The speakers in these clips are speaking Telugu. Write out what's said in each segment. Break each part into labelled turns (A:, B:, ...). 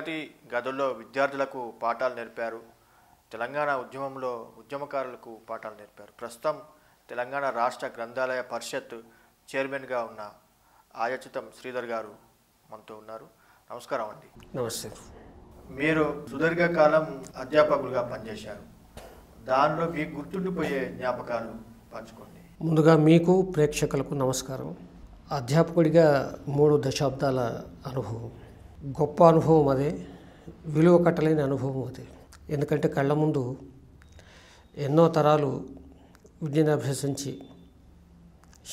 A: తరగతి గదుల్లో విద్యార్థులకు పాఠాలు నేర్పారు తెలంగాణ ఉద్యమంలో ఉద్యమకారులకు పాఠాలు నేర్పారు ప్రస్తుతం తెలంగాణ రాష్ట్ర గ్రంథాలయ పరిషత్ చైర్మన్గా ఉన్న ఆయచితం శ్రీధర్ గారు మనతో ఉన్నారు నమస్కారం అండి నమస్తే మీరు సుదీర్ఘకాలం అధ్యాపకులుగా పనిచేశారు దానిలో మీకు గుర్తుండిపోయే జ్ఞాపకాలు పంచుకోండి
B: ముందుగా మీకు ప్రేక్షకులకు నమస్కారం అధ్యాపకుడిగా మూడు దశాబ్దాల అనుభవం గొప్ప అనుభవం అదే విలువ కట్టలేని అనుభవం అది ఎందుకంటే కళ్ళ ముందు ఎన్నో తరాలు విద్యను అభ్యసించి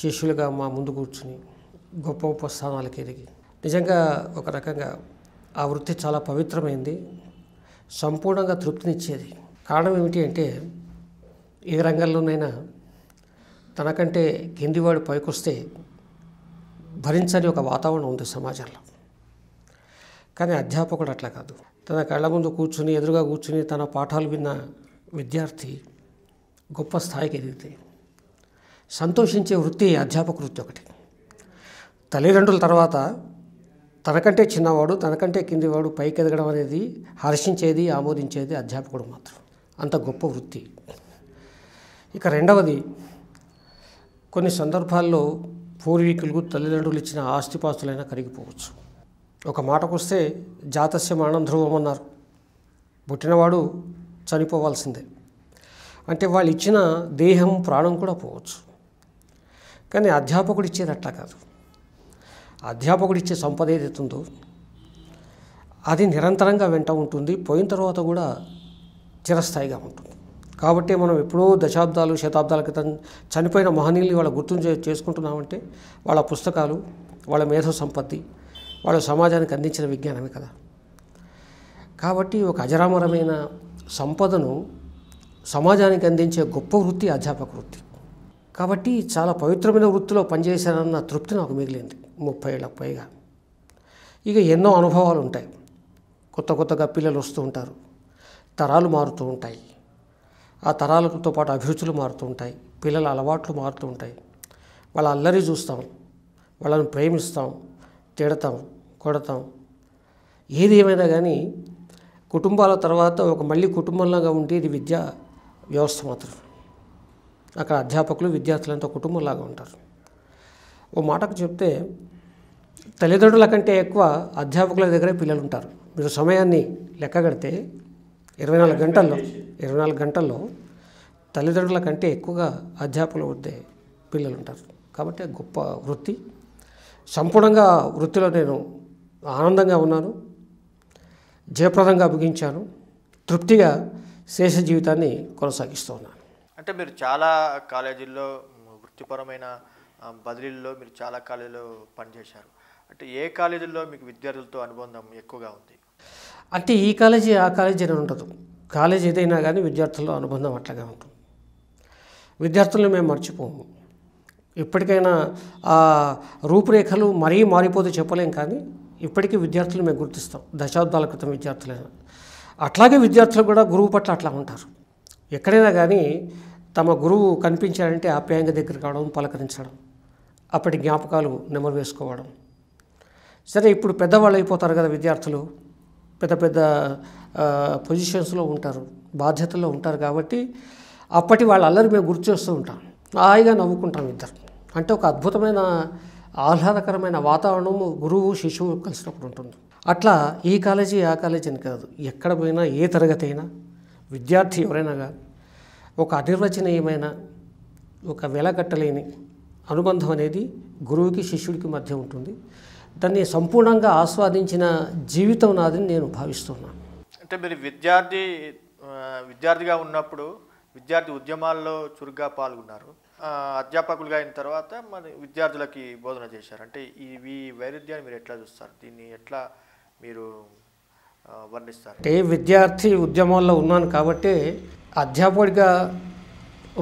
B: శిష్యులుగా మా ముందు కూర్చుని గొప్ప గొప్ప స్థానాలకు ఎదిగి నిజంగా ఒక రకంగా ఆ వృత్తి చాలా పవిత్రమైంది సంపూర్ణంగా తృప్తినిచ్చేది కారణం ఏమిటి అంటే ఏ రంగంలోనైనా తనకంటే కిందివాడు పైకొస్తే భరించని ఒక వాతావరణం ఉంది సమాజంలో కానీ అధ్యాపకుడు అట్లా కాదు తన కళ్ళ ముందు కూర్చుని ఎదురుగా కూర్చుని తన పాఠాలు విన్న విద్యార్థి గొప్ప స్థాయికి ఎదిగితే సంతోషించే వృత్తి అధ్యాపక వృత్తి ఒకటి తల్లిదండ్రుల తర్వాత తనకంటే చిన్నవాడు తనకంటే కిందివాడు పైకి ఎదగడం అనేది హర్షించేది ఆమోదించేది అధ్యాపకుడు మాత్రం అంత గొప్ప వృత్తి ఇక రెండవది కొన్ని సందర్భాల్లో పూర్వీకులకు తల్లిదండ్రులు ఇచ్చిన ఆస్తిపాస్తులైనా కరిగిపోవచ్చు ఒక మాటకొస్తే జాతస్య మరణం అన్నారు పుట్టినవాడు చనిపోవాల్సిందే అంటే వాళ్ళు ఇచ్చిన దేహం ప్రాణం కూడా పోవచ్చు కానీ అధ్యాపకుడు ఇచ్చేది అట్లా కాదు అధ్యాపకుడు ఇచ్చే సంపద ఏదైతుందో అది నిరంతరంగా వెంట ఉంటుంది పోయిన తర్వాత కూడా చిరస్థాయిగా ఉంటుంది కాబట్టి మనం ఎప్పుడో దశాబ్దాలు శతాబ్దాల క్రితం చనిపోయిన మహనీయులు వాళ్ళ గుర్తు చేసుకుంటున్నామంటే వాళ్ళ పుస్తకాలు వాళ్ళ మేధో సంపత్తి వాళ్ళు సమాజానికి అందించిన విజ్ఞానమే కదా కాబట్టి ఒక అజరామరమైన సంపదను సమాజానికి అందించే గొప్ప వృత్తి అధ్యాపక వృత్తి కాబట్టి చాలా పవిత్రమైన వృత్తిలో పనిచేశానన్న తృప్తి నాకు మిగిలింది ముప్పై ఏళ్ళకు పైగా ఇక ఎన్నో అనుభవాలు ఉంటాయి కొత్త కొత్తగా పిల్లలు వస్తూ ఉంటారు తరాలు మారుతూ ఉంటాయి ఆ తరాలతో పాటు అభిరుచులు మారుతూ ఉంటాయి పిల్లల అలవాట్లు మారుతూ ఉంటాయి వాళ్ళ అల్లరి చూస్తాం వాళ్ళని ప్రేమిస్తాం తిడతాం కొడతాం ఏది ఏమైనా కానీ కుటుంబాల తర్వాత ఒక మళ్ళీ కుటుంబంలాగా ఉండేది విద్యా వ్యవస్థ మాత్రం అక్కడ అధ్యాపకులు విద్యార్థులంతా కుటుంబంలాగా ఉంటారు ఓ మాటకు చెప్తే తల్లిదండ్రుల కంటే ఎక్కువ అధ్యాపకుల దగ్గరే పిల్లలు ఉంటారు మీరు సమయాన్ని లెక్క కడితే ఇరవై నాలుగు గంటల్లో ఇరవై నాలుగు గంటల్లో తల్లిదండ్రుల కంటే ఎక్కువగా అధ్యాపకుల వద్దే పిల్లలు ఉంటారు కాబట్టి గొప్ప వృత్తి సంపూర్ణంగా వృత్తిలో నేను ఆనందంగా ఉన్నాను జయప్రదంగా ముగించాను తృప్తిగా శేష జీవితాన్ని కొనసాగిస్తూ ఉన్నాను
A: అంటే మీరు చాలా కాలేజీల్లో వృత్తిపరమైన బదిలీల్లో మీరు చాలా కాలేజీలో పనిచేశారు అంటే ఏ కాలేజీల్లో మీకు విద్యార్థులతో అనుబంధం ఎక్కువగా ఉంది
B: అంటే ఈ కాలేజీ ఆ కాలేజీ అని ఉండదు కాలేజీ ఏదైనా కానీ విద్యార్థుల్లో అనుబంధం అట్లాగే ఉంటుంది విద్యార్థులను మేము మర్చిపోము ఇప్పటికైనా ఆ రూపురేఖలు మరీ మారిపోతే చెప్పలేం కానీ ఇప్పటికీ విద్యార్థులు మేము గుర్తిస్తాం దశాబ్దాల క్రితం విద్యార్థులైనా అట్లాగే విద్యార్థులు కూడా గురువు పట్ల అట్లా ఉంటారు ఎక్కడైనా కానీ తమ గురువు కనిపించారంటే ఆప్యాయంగా దగ్గర కావడం పలకరించడం అప్పటి జ్ఞాపకాలు నెమరు వేసుకోవడం సరే ఇప్పుడు పెద్దవాళ్ళు అయిపోతారు కదా విద్యార్థులు పెద్ద పెద్ద పొజిషన్స్లో ఉంటారు బాధ్యతల్లో ఉంటారు కాబట్టి అప్పటి వాళ్ళందరూ మేము గుర్తు చేస్తూ ఉంటాం హాయిగా నవ్వుకుంటాం ఇద్దరు అంటే ఒక అద్భుతమైన ఆహ్లాదకరమైన వాతావరణము గురువు శిశువు కలిసినప్పుడు ఉంటుంది అట్లా ఈ కాలేజీ ఆ కాలేజీ అని కాదు ఎక్కడ పోయినా ఏ తరగతి అయినా విద్యార్థి ఎవరైనా కాదు ఒక అనిర్వచనీయమైన ఒక వెలగట్టలేని అనుబంధం అనేది గురువుకి శిష్యుడికి మధ్య ఉంటుంది దాన్ని సంపూర్ణంగా ఆస్వాదించిన జీవితం నాదని నేను భావిస్తున్నాను
A: అంటే మీరు విద్యార్థి విద్యార్థిగా ఉన్నప్పుడు విద్యార్థి ఉద్యమాల్లో చురుగ్గా పాల్గొన్నారు అధ్యాపకులుగా అయిన తర్వాత మరి విద్యార్థులకి బోధన చేశారు అంటే ఈ వైరుధ్యాన్ని మీరు ఎట్లా చూస్తారు దీన్ని ఎట్లా మీరు వర్ణిస్తారు అంటే
B: విద్యార్థి ఉద్యమంలో ఉన్నాను కాబట్టి అధ్యాపకుడిగా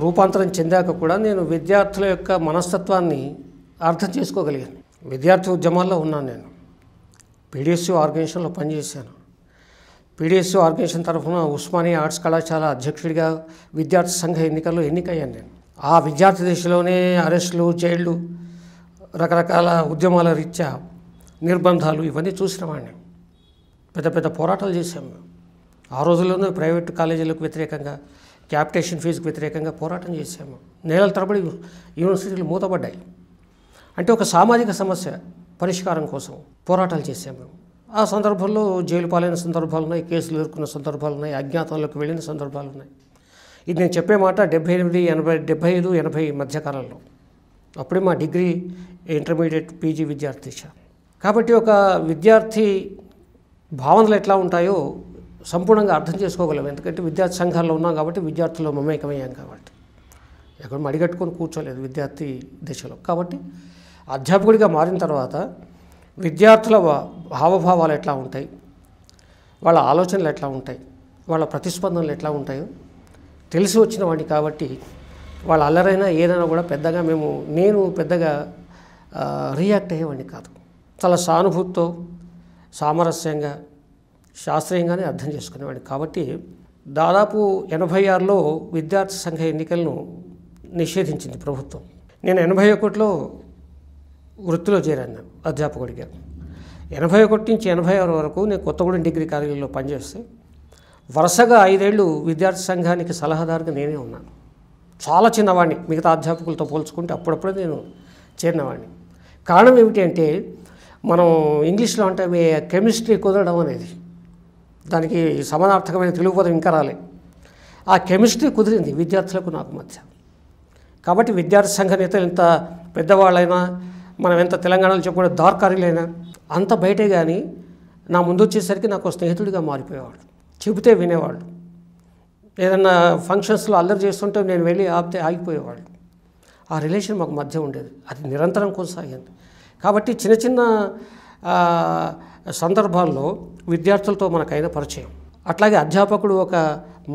B: రూపాంతరం చెందాక కూడా నేను విద్యార్థుల యొక్క మనస్తత్వాన్ని అర్థం చేసుకోగలిగాను విద్యార్థి ఉద్యమాల్లో ఉన్నాను నేను పీడిఎస్యూ ఆర్గనైజేషన్లో పనిచేశాను పీడిఎస్యూ ఆర్గనైజేషన్ తరఫున ఉస్మానియా ఆర్ట్స్ కళాశాల అధ్యక్షుడిగా విద్యార్థి సంఘ ఎన్నికల్లో ఎన్నికయ్యాను నేను ఆ విద్యార్థి దశలోనే అరెస్టులు జైళ్ళు రకరకాల ఉద్యమాల రీత్యా నిర్బంధాలు ఇవన్నీ చూసినవాడిని పెద్ద పెద్ద పోరాటాలు చేశాం మేము ఆ రోజుల్లోనే ప్రైవేట్ కాలేజీలకు వ్యతిరేకంగా క్యాపిటేషన్ ఫీజుకు వ్యతిరేకంగా పోరాటం చేశాము నేలల తరబడి యూనివర్సిటీలు మూతపడ్డాయి అంటే ఒక సామాజిక సమస్య పరిష్కారం కోసం పోరాటాలు చేశాము మేము ఆ సందర్భంలో జైలు పాలైన సందర్భాలు ఉన్నాయి కేసులు ఎదుర్కొన్న సందర్భాలు ఉన్నాయి అజ్ఞాతంలోకి వెళ్ళిన సందర్భాలు ఉన్నాయి ఇది నేను చెప్పే మాట డెబ్బై ఎనిమిది ఎనభై డెబ్బై ఐదు ఎనభై మధ్యకాలంలో అప్పుడే మా డిగ్రీ ఇంటర్మీడియట్ పీజీ విద్యార్థి కాబట్టి ఒక విద్యార్థి భావనలు ఎట్లా ఉంటాయో సంపూర్ణంగా అర్థం చేసుకోగలం ఎందుకంటే విద్యార్థి సంఘాల్లో ఉన్నాం కాబట్టి విద్యార్థులు మమేకమయ్యాం కాబట్టి ఎక్కడ మడిగట్టుకొని కూర్చోలేదు విద్యార్థి దశలో కాబట్టి అధ్యాపకుడిగా మారిన తర్వాత విద్యార్థుల హావభావాలు ఎట్లా ఉంటాయి వాళ్ళ ఆలోచనలు ఎట్లా ఉంటాయి వాళ్ళ ప్రతిస్పందనలు ఎట్లా ఉంటాయో తెలిసి వచ్చిన వాడిని కాబట్టి వాళ్ళు అల్లరైనా ఏదైనా కూడా పెద్దగా మేము నేను పెద్దగా రియాక్ట్ అయ్యేవాడిని కాదు చాలా సానుభూతితో సామరస్యంగా శాస్త్రీయంగానే అర్థం చేసుకునేవాడిని కాబట్టి దాదాపు ఎనభై ఆరులో విద్యార్థి సంఘ ఎన్నికలను నిషేధించింది ప్రభుత్వం నేను ఎనభై ఒకటిలో వృత్తిలో చేరాను అధ్యాపకుడిగా ఎనభై ఒకటి నుంచి ఎనభై ఆరు వరకు నేను కొత్తగూడెం డిగ్రీ కాలేజీలో పనిచేస్తే వరుసగా ఐదేళ్లు విద్యార్థి సంఘానికి సలహాదారుగా నేనే ఉన్నాను చాలా చిన్నవాడిని మిగతా అధ్యాపకులతో పోల్చుకుంటే అప్పుడప్పుడే నేను చేరినవాడిని కారణం ఏమిటి అంటే మనం ఇంగ్లీష్లో అంటే కెమిస్ట్రీ కుదరడం అనేది దానికి సమానార్థకమైన తెలుగు పదం ఇంకా రాలే ఆ కెమిస్ట్రీ కుదిరింది విద్యార్థులకు నాకు మధ్య కాబట్టి విద్యార్థి సంఘ నేతలు ఎంత పెద్దవాళ్ళైనా మనం ఎంత తెలంగాణలో చెప్పుకునే దార్కారులైనా అంత బయటే కానీ నా ముందు వచ్చేసరికి నాకు స్నేహితుడిగా మారిపోయేవాడు చెబితే వినేవాళ్ళు ఏదన్నా ఫంక్షన్స్లో అల్లరి చేస్తుంటే నేను వెళ్ళి ఆపితే ఆగిపోయేవాళ్ళు ఆ రిలేషన్ మాకు మధ్య ఉండేది అది నిరంతరం కొనసాగింది కాబట్టి చిన్న చిన్న సందర్భాల్లో విద్యార్థులతో మనకైన పరిచయం అట్లాగే అధ్యాపకుడు ఒక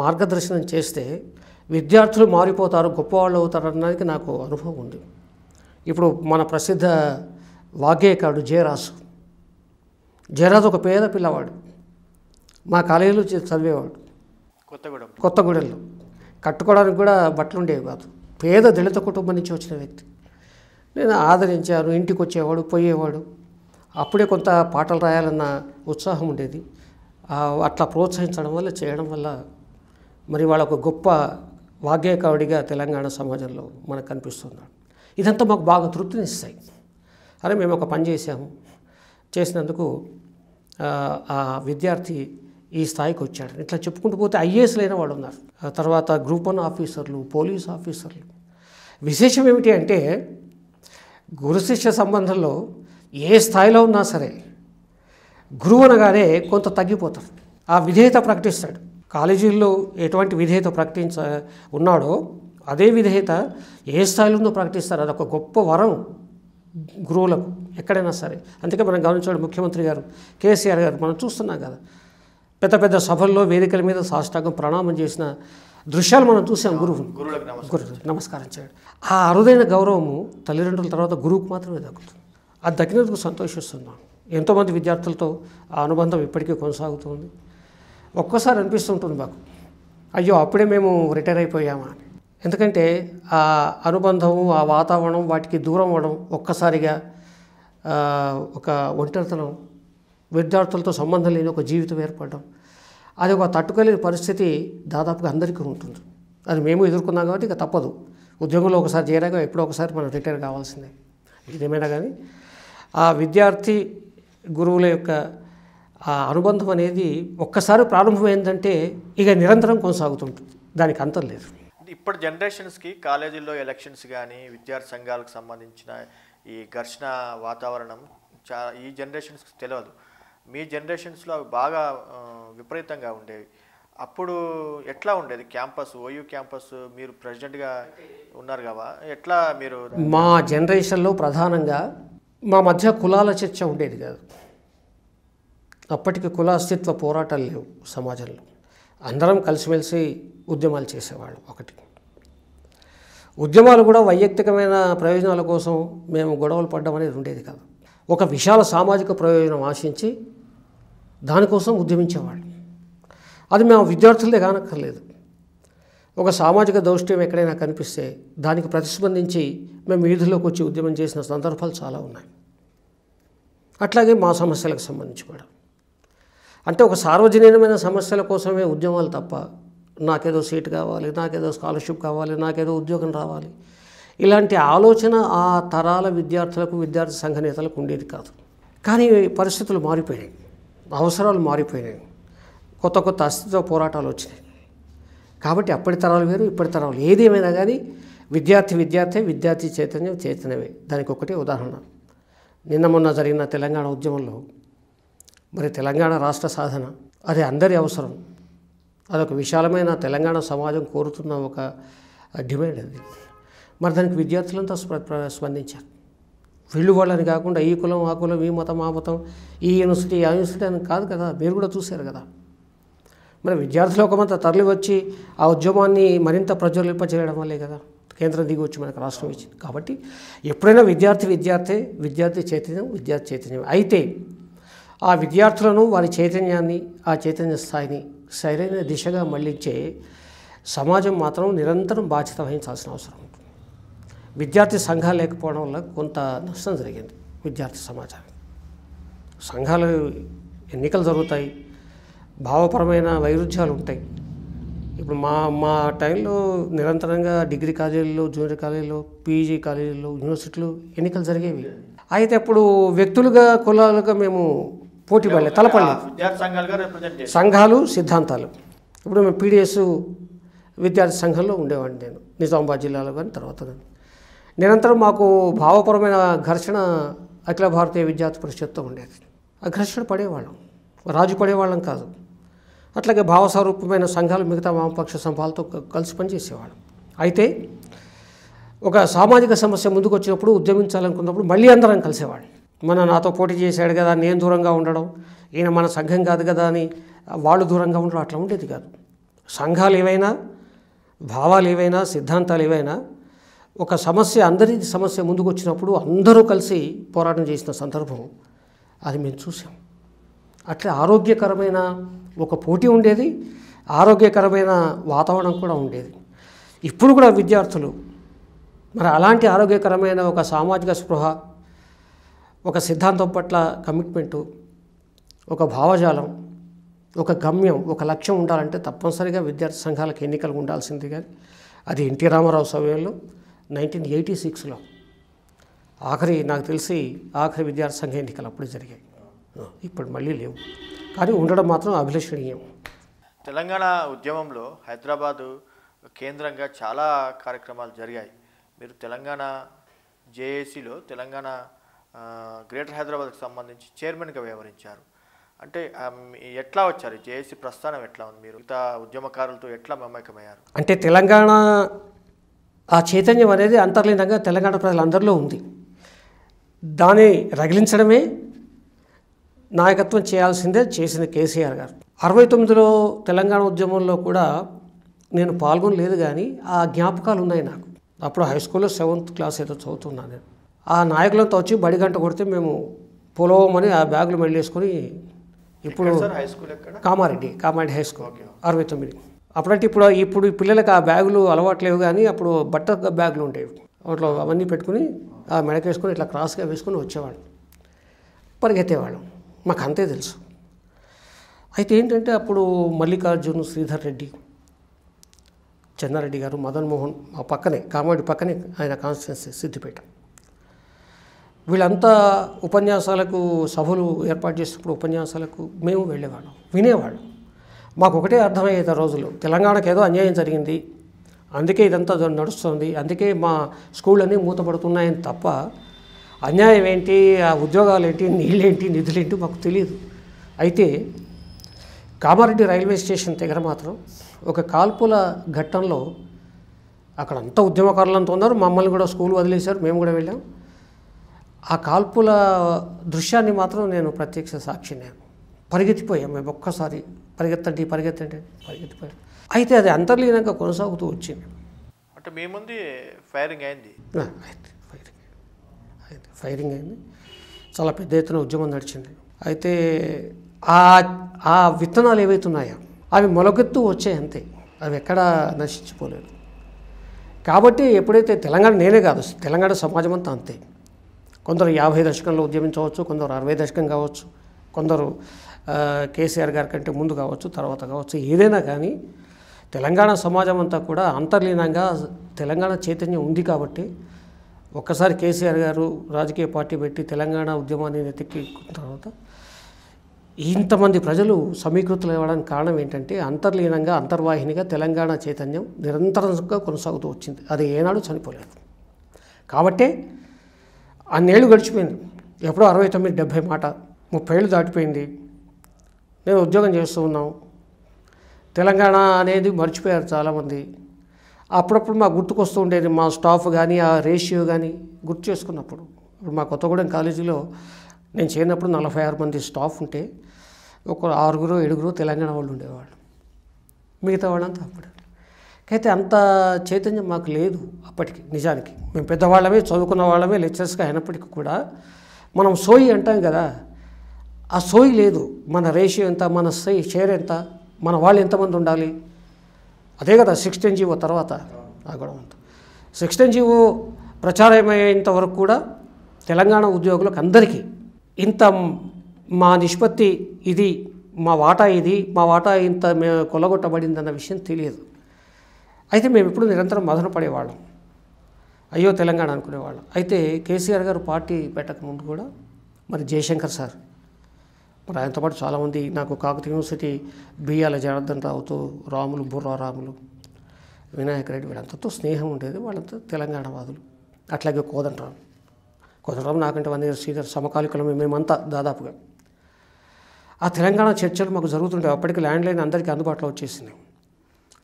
B: మార్గదర్శనం చేస్తే విద్యార్థులు మారిపోతారు గొప్పవాళ్ళు అవుతారు అన్నదానికి నాకు అనుభవం ఉంది ఇప్పుడు మన ప్రసిద్ధ వాగ్గేకాడు జయరాజు జయరాజు ఒక పేద పిల్లవాడు మా కాలేజీలో చదివేవాడు కొత్తగూడెం కొత్తగూడెంలో కట్టుకోవడానికి కూడా బట్టలు ఉండేవి కాదు పేద దళిత కుటుంబం నుంచి వచ్చిన వ్యక్తి నేను ఆదరించాను ఇంటికి వచ్చేవాడు పోయేవాడు అప్పుడే కొంత పాటలు రాయాలన్న ఉత్సాహం ఉండేది అట్లా ప్రోత్సహించడం వల్ల చేయడం వల్ల మరి వాళ్ళ ఒక గొప్ప వాగ్గేకావుడిగా తెలంగాణ సమాజంలో మనకు కనిపిస్తున్నాడు ఇదంతా మాకు బాగా తృప్తినిస్తాయి అరే మేము ఒక పని చేసాము చేసినందుకు ఆ విద్యార్థి ఈ స్థాయికి వచ్చాడు ఇట్లా చెప్పుకుంటూ పోతే ఐఏఎస్ లేని వాళ్ళు ఉన్నారు తర్వాత గ్రూప్ వన్ ఆఫీసర్లు పోలీస్ ఆఫీసర్లు విశేషం ఏమిటి అంటే గురుశిష్య సంబంధంలో ఏ స్థాయిలో ఉన్నా సరే గురువు అనగానే కొంత తగ్గిపోతాడు ఆ విధేయత ప్రకటిస్తాడు కాలేజీల్లో ఎటువంటి విధేయత ప్రకటించ ఉన్నాడో అదే విధేయత ఏ స్థాయిలో ఉందో ప్రకటిస్తారు అదొక గొప్ప వరం గురువులకు ఎక్కడైనా సరే అందుకే మనం గమనించాడు ముఖ్యమంత్రి గారు కేసీఆర్ గారు మనం చూస్తున్నాం కదా పెద్ద పెద్ద సభల్లో వేదికల మీద సాష్టాంగం ప్రణామం చేసిన దృశ్యాలు మనం చూసాం గురువు గురు నమస్కారం చేయడం ఆ అరుదైన గౌరవము తల్లిదండ్రుల తర్వాత గురువుకు మాత్రమే దక్కుతుంది అది దక్కినందుకు సంతోషిస్తున్నాను ఎంతోమంది విద్యార్థులతో ఆ అనుబంధం ఇప్పటికీ కొనసాగుతుంది ఒక్కోసారి అనిపిస్తుంటుంది మాకు అయ్యో అప్పుడే మేము రిటైర్ అయిపోయామా ఎందుకంటే ఆ అనుబంధము ఆ వాతావరణం వాటికి దూరం అవ్వడం ఒక్కసారిగా ఒక ఒంటరితనం విద్యార్థులతో సంబంధం లేని ఒక జీవితం ఏర్పడడం అది ఒక తట్టుకోలేని పరిస్థితి దాదాపుగా అందరికీ ఉంటుంది అది మేము ఎదుర్కొన్నాం కాబట్టి ఇక తప్పదు ఉద్యోగంలో ఒకసారి చేరాక ఎప్పుడో ఒకసారి మనం రిటైర్ కావాల్సిందే ఇదేమైనా కానీ ఆ విద్యార్థి గురువుల యొక్క ఆ అనుబంధం అనేది ఒక్కసారి ప్రారంభమైందంటే ఇక నిరంతరం కొనసాగుతుంటుంది దానికి అంతం లేదు
A: ఇప్పటి జనరేషన్స్కి కాలేజీల్లో ఎలక్షన్స్ కానీ విద్యార్థి సంఘాలకు సంబంధించిన ఈ ఘర్షణ వాతావరణం చా ఈ జనరేషన్స్కి తెలియదు మీ జనరేషన్స్లో అవి బాగా విపరీతంగా ఉండేవి అప్పుడు ఎట్లా ఉండేది క్యాంపస్ ఓయూ క్యాంపస్ మీరు ప్రెసిడెంట్గా ఉన్నారు కదా ఎట్లా మీరు
B: మా జనరేషన్లో ప్రధానంగా మా మధ్య కులాల చర్చ ఉండేది కాదు అప్పటికి కుల అస్తిత్వ పోరాటాలు లేవు సమాజంలో అందరం కలిసిమెలిసి ఉద్యమాలు చేసేవాళ్ళం ఒకటి ఉద్యమాలు కూడా వైయక్తికమైన ప్రయోజనాల కోసం మేము గొడవలు పడ్డం అనేది ఉండేది కాదు ఒక విశాల సామాజిక ప్రయోజనం ఆశించి దానికోసం ఉద్యమించేవాళ్ళు అది మేము విద్యార్థులే కానక్కర్లేదు ఒక సామాజిక దౌష్ట్యం ఎక్కడైనా కనిపిస్తే దానికి ప్రతిస్పందించి మేము వీధుల్లోకి వచ్చి ఉద్యమం చేసిన సందర్భాలు చాలా ఉన్నాయి అట్లాగే మా సమస్యలకు సంబంధించి కూడా అంటే ఒక సార్వజనీనమైన సమస్యల కోసమే ఉద్యమాలు తప్ప నాకేదో సీట్ కావాలి నాకేదో స్కాలర్షిప్ కావాలి నాకేదో ఉద్యోగం రావాలి ఇలాంటి ఆలోచన ఆ తరాల విద్యార్థులకు విద్యార్థి సంఘ నేతలకు ఉండేది కాదు కానీ పరిస్థితులు మారిపోయినాయి అవసరాలు మారిపోయినాయి కొత్త కొత్త అస్తిత్వ పోరాటాలు వచ్చినాయి కాబట్టి అప్పటి తరాలు వేరు ఇప్పటి తరాలు ఏదేమైనా కానీ విద్యార్థి విద్యార్థి విద్యార్థి చైతన్యం చైతన్యమే దానికి ఒకటే ఉదాహరణ నిన్న మొన్న జరిగిన తెలంగాణ ఉద్యమంలో మరి తెలంగాణ రాష్ట్ర సాధన అది అందరి అవసరం అదొక విశాలమైన తెలంగాణ సమాజం కోరుతున్న ఒక డిమాండ్ అది మరి దానికి విద్యార్థులంతా స్పందించారు వీళ్ళు వాళ్ళని కాకుండా ఈ కులం ఆ కులం ఈ మతం ఆ మతం ఈ యూనివర్సిటీ ఆ యూనివర్సిటీ అని కాదు కదా మీరు కూడా చూశారు కదా మరి విద్యార్థులు ఒకమంత తరలి వచ్చి ఆ ఉద్యమాన్ని మరింత చేయడం వల్లే కదా కేంద్రం దిగి వచ్చి మనకు రాష్ట్రం ఇచ్చింది కాబట్టి ఎప్పుడైనా విద్యార్థి విద్యార్థి విద్యార్థి చైతన్యం విద్యార్థి చైతన్యం అయితే ఆ విద్యార్థులను వారి చైతన్యాన్ని ఆ చైతన్య స్థాయిని సరైన దిశగా మళ్ళించే సమాజం మాత్రం నిరంతరం బాధ్యత వహించాల్సిన అవసరం విద్యార్థి సంఘాలు లేకపోవడం వల్ల కొంత నష్టం జరిగింది విద్యార్థి సమాజానికి సంఘాలు ఎన్నికలు జరుగుతాయి భావపరమైన వైరుధ్యాలు ఉంటాయి ఇప్పుడు మా మా టైంలో నిరంతరంగా డిగ్రీ కాలేజీల్లో జూనియర్ కాలేజీలో పీజీ కాలేజీల్లో యూనివర్సిటీలు ఎన్నికలు జరిగేవి అయితే అప్పుడు వ్యక్తులుగా కులాలుగా మేము పోటీ పడలేదు
A: తలపడలేదు
B: సంఘాలు సిద్ధాంతాలు ఇప్పుడు మేము పీడిఎస్ విద్యార్థి సంఘంలో ఉండేవాడిని నేను నిజామాబాద్ జిల్లాలో కానీ తర్వాత కానీ నిరంతరం మాకు భావపరమైన ఘర్షణ అఖిల భారతీయ విద్యార్థి పరిషత్తో ఉండేది ఆ ఘర్షణ పడేవాళ్ళం రాజు పడేవాళ్ళం కాదు అట్లాగే భావస్వరూపమైన సంఘాలు మిగతా వామపక్ష సంఘాలతో కలిసి పనిచేసేవాళ్ళం అయితే ఒక సామాజిక సమస్య ముందుకు వచ్చినప్పుడు ఉద్యమించాలనుకున్నప్పుడు మళ్ళీ అందరం కలిసేవాళ్ళం మన నాతో పోటీ చేశాడు కదా నేను దూరంగా ఉండడం ఈయన మన సంఘం కాదు కదా అని వాళ్ళు దూరంగా ఉండడం అట్లా ఉండేది కాదు సంఘాలు ఏవైనా భావాలు ఏవైనా సిద్ధాంతాలు ఏవైనా ఒక సమస్య అందరి సమస్య ముందుకు వచ్చినప్పుడు అందరూ కలిసి పోరాటం చేసిన సందర్భం అది మేము చూసాం అట్లా ఆరోగ్యకరమైన ఒక పోటీ ఉండేది ఆరోగ్యకరమైన వాతావరణం కూడా ఉండేది ఇప్పుడు కూడా విద్యార్థులు మరి అలాంటి ఆరోగ్యకరమైన ఒక సామాజిక స్పృహ ఒక సిద్ధాంతం పట్ల కమిట్మెంటు ఒక భావజాలం ఒక గమ్యం ఒక లక్ష్యం ఉండాలంటే తప్పనిసరిగా విద్యార్థి సంఘాలకు ఎన్నికలు ఉండాల్సింది కానీ అది ఎన్టీ రామారావు సమయంలో నైన్టీన్ ఎయిటీ సిక్స్లో ఆఖరి నాకు తెలిసి ఆఖరి విద్యార్థి సంఘ ఎన్నికలు అప్పుడు జరిగాయి ఇప్పుడు మళ్ళీ లేవు కానీ ఉండడం మాత్రం అభిలషణీయం
A: తెలంగాణ ఉద్యమంలో హైదరాబాదు కేంద్రంగా చాలా కార్యక్రమాలు జరిగాయి మీరు తెలంగాణ జేఏసీలో తెలంగాణ గ్రేటర్ హైదరాబాద్కు సంబంధించి చైర్మన్గా వ్యవహరించారు అంటే ఎట్లా వచ్చారు జేఏసీ ప్రస్థానం ఎట్లా ఉంది మీరు ఇంత ఉద్యమకారులతో ఎట్లా మమేకమయ్యారు
B: అంటే తెలంగాణ ఆ చైతన్యం అనేది అంతర్లీనంగా తెలంగాణ ప్రజలందరిలో ఉంది దాన్ని రగిలించడమే నాయకత్వం చేయాల్సిందే చేసిన కేసీఆర్ గారు అరవై తొమ్మిదిలో తెలంగాణ ఉద్యమంలో కూడా నేను పాల్గొనలేదు కానీ ఆ జ్ఞాపకాలు ఉన్నాయి నాకు అప్పుడు హై స్కూల్లో సెవెంత్ క్లాస్ ఏదో చదువుతున్నాను నేను ఆ నాయకులతో వచ్చి బడి గంట కొడితే మేము పొలవమని ఆ బ్యాగులు మళ్ళీ వేసుకొని ఇప్పుడు కామారెడ్డి కామారెడ్డి హై స్కూల్ అరవై తొమ్మిది అప్పుడంటే ఇప్పుడు ఇప్పుడు పిల్లలకు ఆ బ్యాగులు అలవాట్లేవు కానీ అప్పుడు బట్ట బ్యాగులు ఉండేవి అట్లా అవన్నీ పెట్టుకుని ఆ మెడకేసుకొని ఇట్లా క్రాస్గా వేసుకొని వచ్చేవాళ్ళం పరిగెత్తేవాళ్ళం మాకు అంతే తెలుసు అయితే ఏంటంటే అప్పుడు మల్లికార్జున్ శ్రీధర్ రెడ్డి చెన్నారెడ్డి గారు మదన్ మోహన్ మా పక్కనే కామాడి పక్కనే ఆయన కాన్స్టిట్యున్సీ సిద్దిపేట వీళ్ళంతా ఉపన్యాసాలకు సభలు ఏర్పాటు చేసినప్పుడు ఉపన్యాసాలకు మేము వెళ్ళేవాళ్ళం వినేవాళ్ళం మాకు ఒకటే అర్థమయ్యేది రోజులు తెలంగాణకు ఏదో అన్యాయం జరిగింది అందుకే ఇదంతా నడుస్తుంది అందుకే మా స్కూళ్ళన్నీ మూతపడుతున్నాయని తప్ప అన్యాయం ఏంటి ఆ ఉద్యోగాలు ఏంటి నీళ్ళేంటి నిధులేంటి మాకు తెలియదు అయితే కామారెడ్డి రైల్వే స్టేషన్ దగ్గర మాత్రం ఒక కాల్పుల ఘట్టంలో అక్కడ అంతా ఉద్యమకారులంతా ఉన్నారు మమ్మల్ని కూడా స్కూల్ వదిలేశారు మేము కూడా వెళ్ళాం ఆ కాల్పుల దృశ్యాన్ని మాత్రం నేను ప్రత్యక్ష నేను పరిగెత్తిపోయాం మేము ఒక్కసారి పరిగెత్తండి పరిగెత్తండి పరిగెత్తి పరిగెత్తి అయితే అది అంతర్లీనంగా కొనసాగుతూ వచ్చింది
A: అంటే మీ ముందు ఫైరింగ్ అయింది అయితే ఫైరింగ్
B: అయింది ఫైరింగ్ అయింది చాలా పెద్ద ఎత్తున ఉద్యమం నడిచింది అయితే ఆ ఆ విత్తనాలు ఏవైతే ఉన్నాయో అవి మొలకెత్తు వచ్చాయి అంతే అవి ఎక్కడా నశించిపోలేదు కాబట్టి ఎప్పుడైతే తెలంగాణ నేనే కాదు తెలంగాణ సమాజం అంతా అంతే కొందరు యాభై దశకంలో ఉద్యమించవచ్చు కొందరు అరవై దశకం కావచ్చు కొందరు కేసీఆర్ గారి కంటే ముందు కావచ్చు తర్వాత కావచ్చు ఏదైనా కానీ తెలంగాణ సమాజం అంతా కూడా అంతర్లీనంగా తెలంగాణ చైతన్యం ఉంది కాబట్టి ఒక్కసారి కేసీఆర్ గారు రాజకీయ పార్టీ పెట్టి తెలంగాణ ఉద్యమాన్ని నెత్తికి తర్వాత ఇంతమంది ప్రజలు సమీకృతులు ఇవ్వడానికి కారణం ఏంటంటే అంతర్లీనంగా అంతర్వాహినిగా తెలంగాణ చైతన్యం నిరంతరంగా కొనసాగుతూ వచ్చింది అది ఏనాడు చనిపోలేదు కాబట్టే అన్నేళ్ళు గడిచిపోయింది ఎప్పుడో అరవై తొమ్మిది డెబ్భై మాట ముప్పై ఏళ్ళు దాటిపోయింది మేము ఉద్యోగం చేస్తూ ఉన్నాం తెలంగాణ అనేది మర్చిపోయారు చాలామంది అప్పుడప్పుడు మాకు గుర్తుకొస్తూ ఉండేది మా స్టాఫ్ కానీ ఆ రేషియో కానీ గుర్తు చేసుకున్నప్పుడు ఇప్పుడు మా కొత్తగూడెం కాలేజీలో నేను చేరినప్పుడు నలభై ఆరు మంది స్టాఫ్ ఉంటే ఒక ఆరుగురు ఏడుగురు తెలంగాణ వాళ్ళు ఉండేవాళ్ళు మిగతా వాళ్ళంతా అప్పుడు అయితే అంత చైతన్యం మాకు లేదు అప్పటికి నిజానికి మేము పెద్దవాళ్ళమే చదువుకున్న వాళ్ళమే లెక్చరర్స్గా అయినప్పటికీ కూడా మనం సోయి అంటాం కదా ఆ సోయి లేదు మన రేషియో ఎంత మన సై షేర్ ఎంత మన వాళ్ళు ఎంతమంది ఉండాలి అదే కదా సిక్స్టీన్ జీవో తర్వాత ఆ గొడవ సిక్స్టీన్ జీవో ప్రచారమయ్యేంత వరకు కూడా తెలంగాణ ఉద్యోగులకు అందరికీ ఇంత మా నిష్పత్తి ఇది మా వాటా ఇది మా వాటా ఇంత మేము కొలగొట్టబడిందన్న అన్న విషయం తెలియదు అయితే మేము ఇప్పుడు నిరంతరం మదన పడేవాళ్ళం అయ్యో తెలంగాణ అనుకునేవాళ్ళం అయితే కేసీఆర్ గారు పార్టీ పెట్టకముందు కూడా మరి జయశంకర్ సార్ ఇప్పుడు ఆయనతో పాటు చాలామంది నాకు కాకతీయ యూనివర్సిటీ బిఏల జనార్దన్ రావుతో రాములు బుర్రా రాములు వినాయక రెడ్డి వీళ్ళంతతో స్నేహం ఉండేది వాళ్ళంతా తెలంగాణ వాదులు అట్లాగే కోదండరాం కోదండరాం నాకంటే వంద సీనియర్ సమకాలికలు మేమంతా దాదాపుగా ఆ తెలంగాణ చర్చలు మాకు జరుగుతుండేవి అప్పటికి ల్యాండ్ లైన్ అందరికీ అందుబాటులో వచ్చేసింది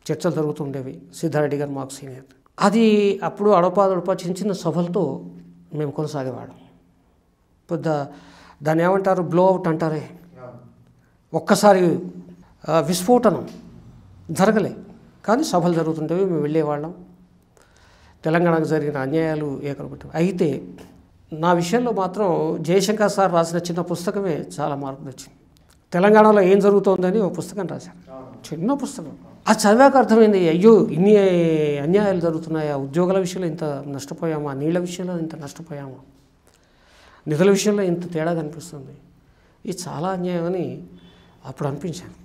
B: చర్చలు జరుగుతుండేవి సిద్ధారెడ్డి గారు మాకు సీనియర్ అది అప్పుడు అడపాదడప చిన్న చిన్న సభలతో మేము కొనసాగేవాడు పెద్ద దాన్ని ఏమంటారు బ్లో అవుట్ అంటారే ఒక్కసారి విస్ఫోటనం జరగలే కానీ సభలు జరుగుతుంటేవి మేము వెళ్ళేవాళ్ళం తెలంగాణకు జరిగిన అన్యాయాలు ఏకరపడ్డాయి అయితే నా విషయంలో మాత్రం జయశంకర్ సార్ రాసిన చిన్న పుస్తకమే చాలా మార్పు వచ్చింది తెలంగాణలో ఏం జరుగుతోందని ఓ పుస్తకం రాశారు చిన్న పుస్తకం ఆ చదివాక అర్థమైంది అయ్యో ఇన్ని అన్యాయాలు జరుగుతున్నాయా ఉద్యోగుల విషయంలో ఇంత నష్టపోయామా నీళ్ళ విషయంలో ఇంత నష్టపోయామా నిధుల విషయంలో ఇంత తేడా కనిపిస్తుంది ఇది చాలా అన్యాయం అని అప్పుడు అనిపించాను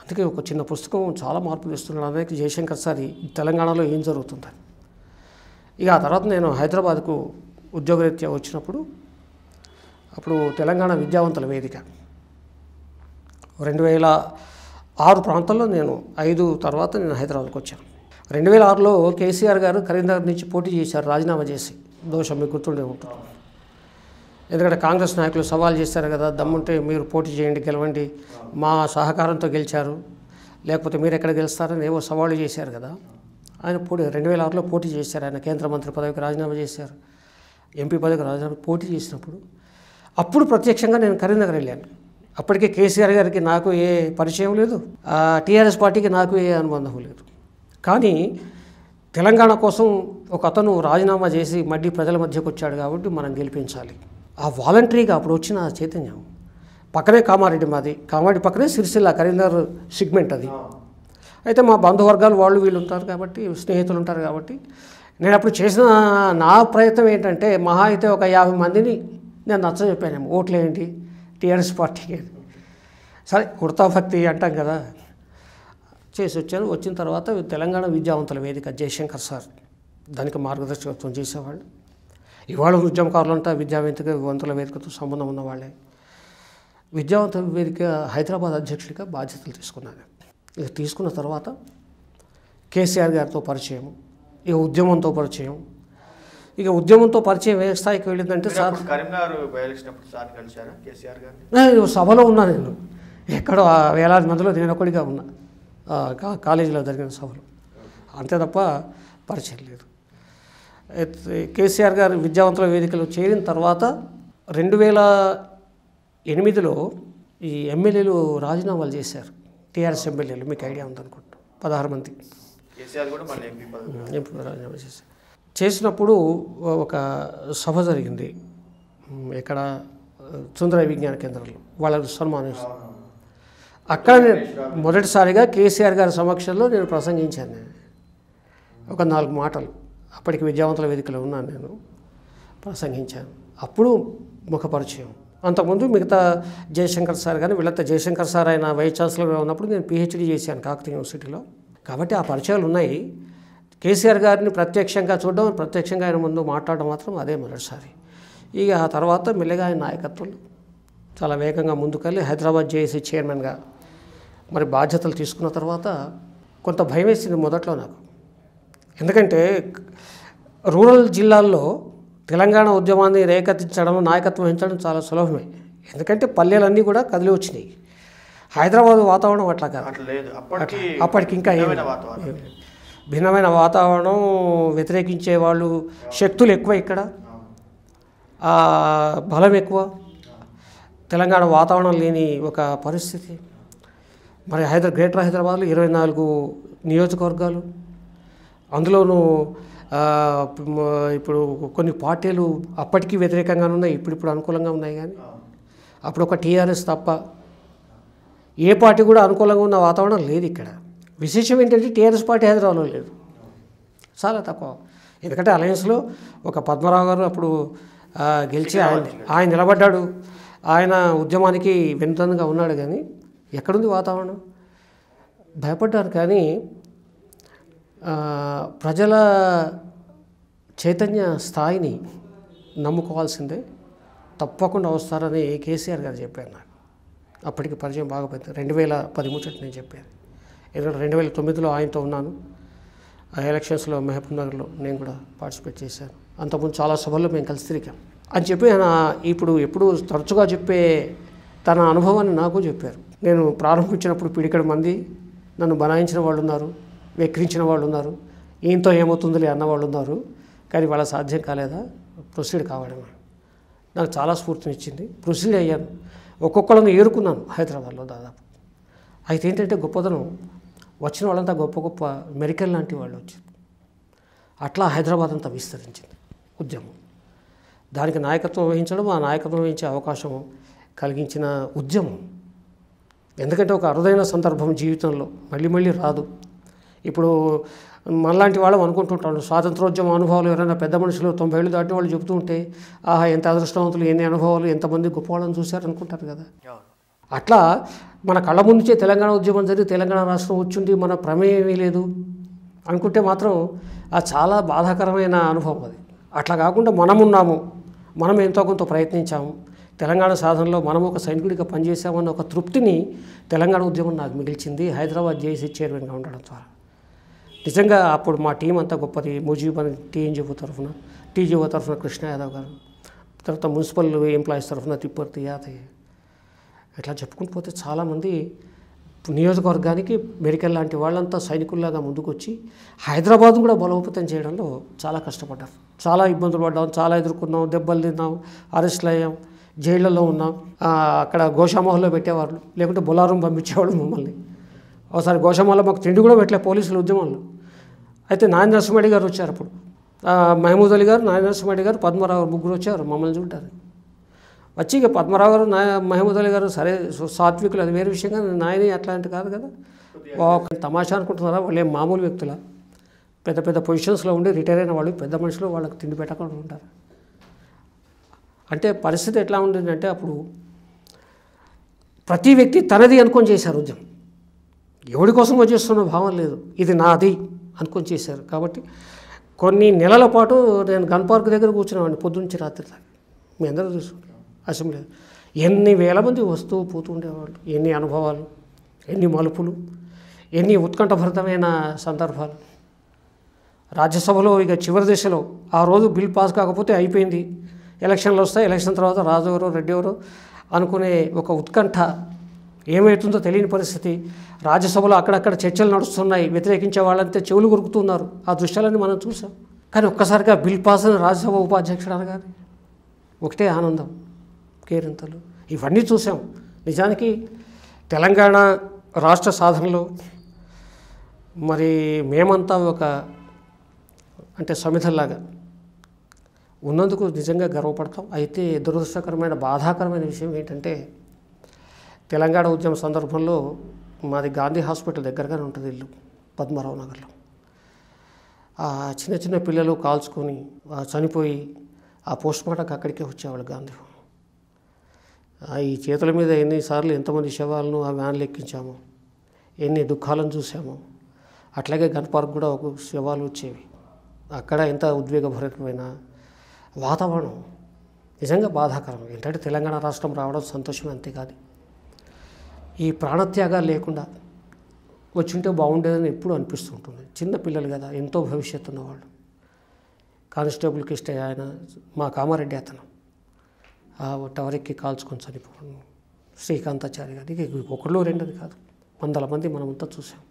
B: అందుకే ఒక చిన్న పుస్తకం చాలా మార్పులు ఇస్తున్నాడు అనేక జయశంకర్ సార్ తెలంగాణలో ఏం జరుగుతుందని ఇక ఆ తర్వాత నేను హైదరాబాద్కు ఉద్యోగరీత్యా వచ్చినప్పుడు అప్పుడు తెలంగాణ విద్యావంతుల వేదిక రెండు వేల ఆరు ప్రాంతంలో నేను ఐదు తర్వాత నేను హైదరాబాద్కి వచ్చాను రెండు వేల ఆరులో కేసీఆర్ గారు కరీంనగర్ నుంచి పోటీ చేశారు రాజీనామా చేసి దోషం మీకు గుర్తుండే ఉంటారు ఎందుకంటే కాంగ్రెస్ నాయకులు సవాల్ చేశారు కదా దమ్ముంటే మీరు పోటీ చేయండి గెలవండి మా సహకారంతో గెలిచారు లేకపోతే మీరు ఎక్కడ గెలుస్తారని ఏవో సవాళ్ళు చేశారు కదా ఆయన పోటీ రెండు వేల ఆరులో పోటీ చేశారు ఆయన కేంద్ర మంత్రి పదవికి రాజీనామా చేశారు ఎంపీ పదవికి రాజీనామా పోటీ చేసినప్పుడు అప్పుడు ప్రత్యక్షంగా నేను కరీంనగర్ వెళ్ళాను అప్పటికే కేసీఆర్ గారికి నాకు ఏ పరిచయం లేదు టీఆర్ఎస్ పార్టీకి నాకు ఏ అనుబంధం లేదు కానీ తెలంగాణ కోసం ఒక అతను రాజీనామా చేసి మళ్ళీ ప్రజల మధ్యకు వచ్చాడు కాబట్టి మనం గెలిపించాలి ఆ వాలంటరీగా అప్పుడు వచ్చిన చైతన్యం పక్కనే కామారెడ్డి మాది కామారెడ్డి పక్కనే సిరిసిల్ల కరీంనగర్ సిగ్మెంట్ అది అయితే మా బంధువర్గాలు వాళ్ళు వీళ్ళు ఉంటారు కాబట్టి స్నేహితులు ఉంటారు కాబట్టి నేను అప్పుడు చేసిన నా ప్రయత్నం ఏంటంటే మహా అయితే ఒక యాభై మందిని నేను నచ్చ చెప్పాను ఓట్లు ఏంటి టీఆర్ఎస్ పార్టీకి సరే కుర్తా భక్తి అంటాం కదా చేసి వచ్చాను వచ్చిన తర్వాత తెలంగాణ విద్యావంతుల వేదిక జయశంకర్ సార్ దానికి మార్గదర్శకత్వం చేసేవాళ్ళు ఇవాళ ఉద్యమకారులంతా విద్యా వేదిక వంతుల వేదికతో సంబంధం ఉన్నవాళ్ళే విద్యావంత వేదిక హైదరాబాద్ అధ్యక్షుడిగా బాధ్యతలు తీసుకున్నాను ఇక తీసుకున్న తర్వాత కేసీఆర్ గారితో పరిచయం ఇక ఉద్యమంతో పరిచయం ఇక ఉద్యమంతో పరిచయం ఏ స్థాయికి వెళ్ళిందంటే సార్ నేను సభలో ఉన్నా నేను ఎక్కడో వేలాది మందిలో నేను ఒకటిగా ఉన్నా కాలేజీలో జరిగిన సభలో అంతే తప్ప పరిచయం లేదు కేసీఆర్ గారు విద్యావంతుల వేదికలో చేరిన తర్వాత రెండు వేల ఎనిమిదిలో ఈ ఎమ్మెల్యేలు రాజీనామాలు చేశారు టీఆర్ఎస్ ఎమ్మెల్యేలు మీకు ఐడియా ఉందనుకుంటా పదహారు మంది ఎంపీ రాజీనామా చేశారు చేసినప్పుడు ఒక సభ జరిగింది ఇక్కడ సుందర విజ్ఞాన కేంద్రంలో వాళ్ళకు సన్మానిస్తాను అక్కడ నేను మొదటిసారిగా కేసీఆర్ గారి సమక్షంలో నేను ప్రసంగించాను ఒక నాలుగు మాటలు అప్పటికి విద్యావంతుల వేదికలో ఉన్నాను నేను ప్రసంగించాను అప్పుడు ముఖపరిచయం అంతకుముందు మిగతా జయశంకర్ సార్ కానీ వీళ్ళంతా జయశంకర్ సార్ ఆయన వైస్ ఛాన్సలర్గా ఉన్నప్పుడు నేను పిహెచ్డీ చేశాను కాకతీయ యూనివర్సిటీలో కాబట్టి ఆ పరిచయాలు ఉన్నాయి కేసీఆర్ గారిని ప్రత్యక్షంగా చూడడం ప్రత్యక్షంగా ఆయన ముందు మాట్లాడడం మాత్రం అదే మొదటిసారి ఇక ఆ తర్వాత మెల్లగా ఆయన నాయకత్వం చాలా వేగంగా ముందుకెళ్ళి హైదరాబాద్ జేఏసీ చైర్మన్గా మరి బాధ్యతలు తీసుకున్న తర్వాత కొంత భయం వేసింది మొదట్లో నాకు ఎందుకంటే రూరల్ జిల్లాల్లో తెలంగాణ ఉద్యమాన్ని రేకెత్తించడం నాయకత్వం వహించడం చాలా సులభమే ఎందుకంటే పల్లెలన్నీ కూడా కదిలి వచ్చినాయి హైదరాబాద్ వాతావరణం అట్లా కాదు అప్పటికి ఇంకా భిన్నమైన వాతావరణం వ్యతిరేకించే వాళ్ళు శక్తులు ఎక్కువ ఇక్కడ బలం ఎక్కువ తెలంగాణ వాతావరణం లేని ఒక పరిస్థితి మరి హైదరా గ్రేటర్ హైదరాబాద్లో ఇరవై నాలుగు నియోజకవర్గాలు అందులోనూ ఇప్పుడు కొన్ని పార్టీలు అప్పటికీ వ్యతిరేకంగానే ఉన్నాయి ఇప్పుడు ఇప్పుడు అనుకూలంగా ఉన్నాయి కానీ అప్పుడు ఒక టీఆర్ఎస్ తప్ప ఏ పార్టీ కూడా అనుకూలంగా ఉన్న వాతావరణం లేదు ఇక్కడ విశేషం ఏంటంటే టీఆర్ఎస్ పార్టీ హైదరాబాద్లో లేదు చాలా తక్కువ ఎందుకంటే అలయన్స్లో ఒక పద్మరావు గారు అప్పుడు గెలిచి ఆయన ఆయన నిలబడ్డాడు ఆయన ఉద్యమానికి వినూతనంగా ఉన్నాడు కానీ ఎక్కడుంది వాతావరణం భయపడ్డారు కానీ ప్రజల చైతన్య స్థాయిని నమ్ముకోవాల్సిందే తప్పకుండా వస్తారని కేసీఆర్ గారు చెప్పారు నాకు అప్పటికి పరిచయం బాగా పెద్ద రెండు వేల పదిమూడు నేను చెప్పాను ఎందుకంటే రెండు వేల తొమ్మిదిలో ఆయనతో ఉన్నాను ఆ ఎలక్షన్స్లో మెహబూబ్ నగర్లో నేను కూడా పార్టిసిపేట్ చేశాను అంతకుముందు చాలా సభల్లో మేము కలిసి తిరిగాం అని చెప్పి ఆయన ఇప్పుడు ఎప్పుడు తరచుగా చెప్పే తన అనుభవాన్ని నాకు చెప్పారు నేను ప్రారంభించినప్పుడు పిడికడ మంది నన్ను బనాయించిన వాళ్ళు ఉన్నారు వెక్కిరించిన వాళ్ళు ఉన్నారు ఏమవుతుందో ఏమవుతుందిలే అన్నవాళ్ళు ఉన్నారు కానీ వాళ్ళ సాధ్యం కాలేదా ప్రొసీడ్ కావడం నాకు చాలా స్ఫూర్తినిచ్చింది ప్రొసీడ్ అయ్యాను ఒక్కొక్కళ్ళని ఏరుకున్నాను హైదరాబాద్లో దాదాపు అయితే ఏంటంటే గొప్పదనం వచ్చిన వాళ్ళంతా గొప్ప గొప్ప మెరికల్ లాంటి వాళ్ళు వచ్చింది అట్లా హైదరాబాద్ అంతా విస్తరించింది ఉద్యమం దానికి నాయకత్వం వహించడం ఆ నాయకత్వం వహించే అవకాశం కలిగించిన ఉద్యమం ఎందుకంటే ఒక అరుదైన సందర్భం జీవితంలో మళ్ళీ మళ్ళీ రాదు ఇప్పుడు మనలాంటి వాళ్ళం అనుకుంటుంటాను స్వాతంత్రోద్యమ అనుభవాలు ఎవరైనా పెద్ద మనుషులు తొంభై ఏళ్ళు దాటిన వాళ్ళు చెబుతూ ఉంటే ఆహా ఎంత అదృష్టవంతులు ఎన్ని అనుభవాలు ఎంతమంది గొప్పవాళ్ళని చూశారు అనుకుంటారు కదా అట్లా మన కళ్ళ ముందుచే తెలంగాణ ఉద్యమం జరిగి తెలంగాణ రాష్ట్రం వచ్చింది మన ప్రమేయమీ లేదు అనుకుంటే మాత్రం ఆ చాలా బాధాకరమైన అనుభవం అది అట్లా కాకుండా మనమున్నాము మనం ఎంతో కొంత ప్రయత్నించాము తెలంగాణ సాధనలో మనం ఒక సైనికుడిగా పనిచేసామన్న ఒక తృప్తిని తెలంగాణ ఉద్యమం నాకు మిగిల్చింది హైదరాబాద్ జేఏసీ చైర్మన్గా ఉండడం ద్వారా నిజంగా అప్పుడు మా టీం అంతా గొప్పది ముజీబ్ అని టీఎన్జీఓ తరఫున టీజీఓ తరఫున కృష్ణ యాదవ్ గారు తర్వాత మున్సిపల్ ఎంప్లాయీస్ తరఫున తిప్పర్తి యాదయ్య ఇట్లా చెప్పుకుంటూ పోతే చాలామంది నియోజకవర్గానికి మెడికల్ లాంటి వాళ్ళంతా సైనికుల్లాగా ముందుకొచ్చి హైదరాబాద్ను కూడా బలోపేతం చేయడంలో చాలా కష్టపడ్డారు చాలా ఇబ్బందులు పడ్డాం చాలా ఎదుర్కొన్నాం దెబ్బలు తిన్నాం అరెస్ట్లు అయ్యాం జైళ్ళలో ఉన్నాం అక్కడ గోషామోహల్లో పెట్టేవాళ్ళు లేకుంటే బొలారం పంపించేవాళ్ళు మమ్మల్ని ఒకసారి గోషామోహల్లో మాకు తిండి కూడా పెట్టలే పోలీసులు ఉద్యమంలో అయితే నాని నరసింహారెడ్డి గారు వచ్చారు అప్పుడు మహమూద్ అలీ గారు నాని నరసింహారెడ్డి గారు పద్మరావు గారు ముగ్గురు వచ్చారు మమ్మల్ని చూడారు వచ్చి ఇక పద్మరావు గారు నా మహమూద్ అలీ గారు సరే సాత్వికులు అది వేరే విషయంగా నాయని అట్లాంటి కాదు కదా ఒక తమాషా అనుకుంటున్నారా వాళ్ళు మామూలు వ్యక్తుల పెద్ద పెద్ద పొజిషన్స్లో ఉండి రిటైర్ అయిన వాళ్ళు పెద్ద మనుషులు వాళ్ళకి తిండి పెట్టకుండా ఉంటారు అంటే పరిస్థితి ఎట్లా ఉండిందంటే అప్పుడు ప్రతి వ్యక్తి తనది అనుకొని చేశారు ఉద్యమం ఎవడి కోసం వచ్చేస్తున్న భావం లేదు ఇది నాది అనుకొని చేశారు కాబట్టి కొన్ని నెలల పాటు నేను గన్ పార్క్ దగ్గర కూర్చున్నామండి పొద్దున్నే రాత్రి దాకా మీ అందరూ చూసు అసెంబ్లీ
A: ఎన్ని వేల మంది వస్తూ
B: పోతుండేవాళ్ళు ఎన్ని అనుభవాలు ఎన్ని మలుపులు ఎన్ని ఉత్కంఠభరితమైన సందర్భాలు రాజ్యసభలో ఇక చివరి దశలో ఆ రోజు బిల్ పాస్ కాకపోతే అయిపోయింది ఎలక్షన్లు వస్తాయి ఎలక్షన్ తర్వాత రాజు ఎవరో రెడ్డి ఎవరో అనుకునే ఒక ఉత్కంఠ ఏమవుతుందో తెలియని పరిస్థితి రాజ్యసభలో అక్కడక్కడ చర్చలు నడుస్తున్నాయి వ్యతిరేకించే వాళ్ళంతా చెవులు కొరుకుతున్నారు ఆ దృశ్యాలని మనం చూసాం కానీ ఒక్కసారిగా బిల్ పాస్ అని రాజ్యసభ ఉపాధ్యక్షుడు అనగాలి ఒకటే ఆనందం కేరింతలు ఇవన్నీ చూసాం నిజానికి తెలంగాణ రాష్ట్ర సాధనలో మరి మేమంతా ఒక అంటే సమిధల్లాగా ఉన్నందుకు నిజంగా గర్వపడతాం అయితే దురదృష్టకరమైన బాధాకరమైన విషయం ఏంటంటే తెలంగాణ ఉద్యమ సందర్భంలో మాది గాంధీ హాస్పిటల్ దగ్గరగానే ఉంటుంది ఇల్లు పద్మారావు నగర్లో ఆ చిన్న చిన్న పిల్లలు కాల్చుకొని చనిపోయి ఆ పోస్ట్ మార్టం అక్కడికే వచ్చేవాళ్ళు గాంధీ ఈ చేతుల మీద ఎన్నిసార్లు ఎంతమంది శవాలను ఆ వ్యాన్లు ఎక్కించాము ఎన్ని దుఃఖాలను చూసాము అట్లాగే గణపార్క్ కూడా ఒక శవాలు వచ్చేవి అక్కడ ఎంత ఉద్వేగభరితమైన వాతావరణం నిజంగా బాధాకరం ఏంటంటే తెలంగాణ రాష్ట్రం రావడం సంతోషం అంతేకాదు ఈ ప్రాణత్యాగాలు లేకుండా వచ్చింటే బాగుండేదని ఎప్పుడు అనిపిస్తుంటుంది చిన్న పిల్లలు కదా ఎంతో భవిష్యత్తు ఉన్నవాళ్ళు కానిస్టేబుల్ కిష్ట ఆయన మా కామారెడ్డి అతను టవర్ ఎక్కి కాల్చుకొని చనిపోవడం శ్రీకాంతాచారి గారికి ఒకళ్ళు రెండది కాదు వందల మంది మనమంతా చూసాం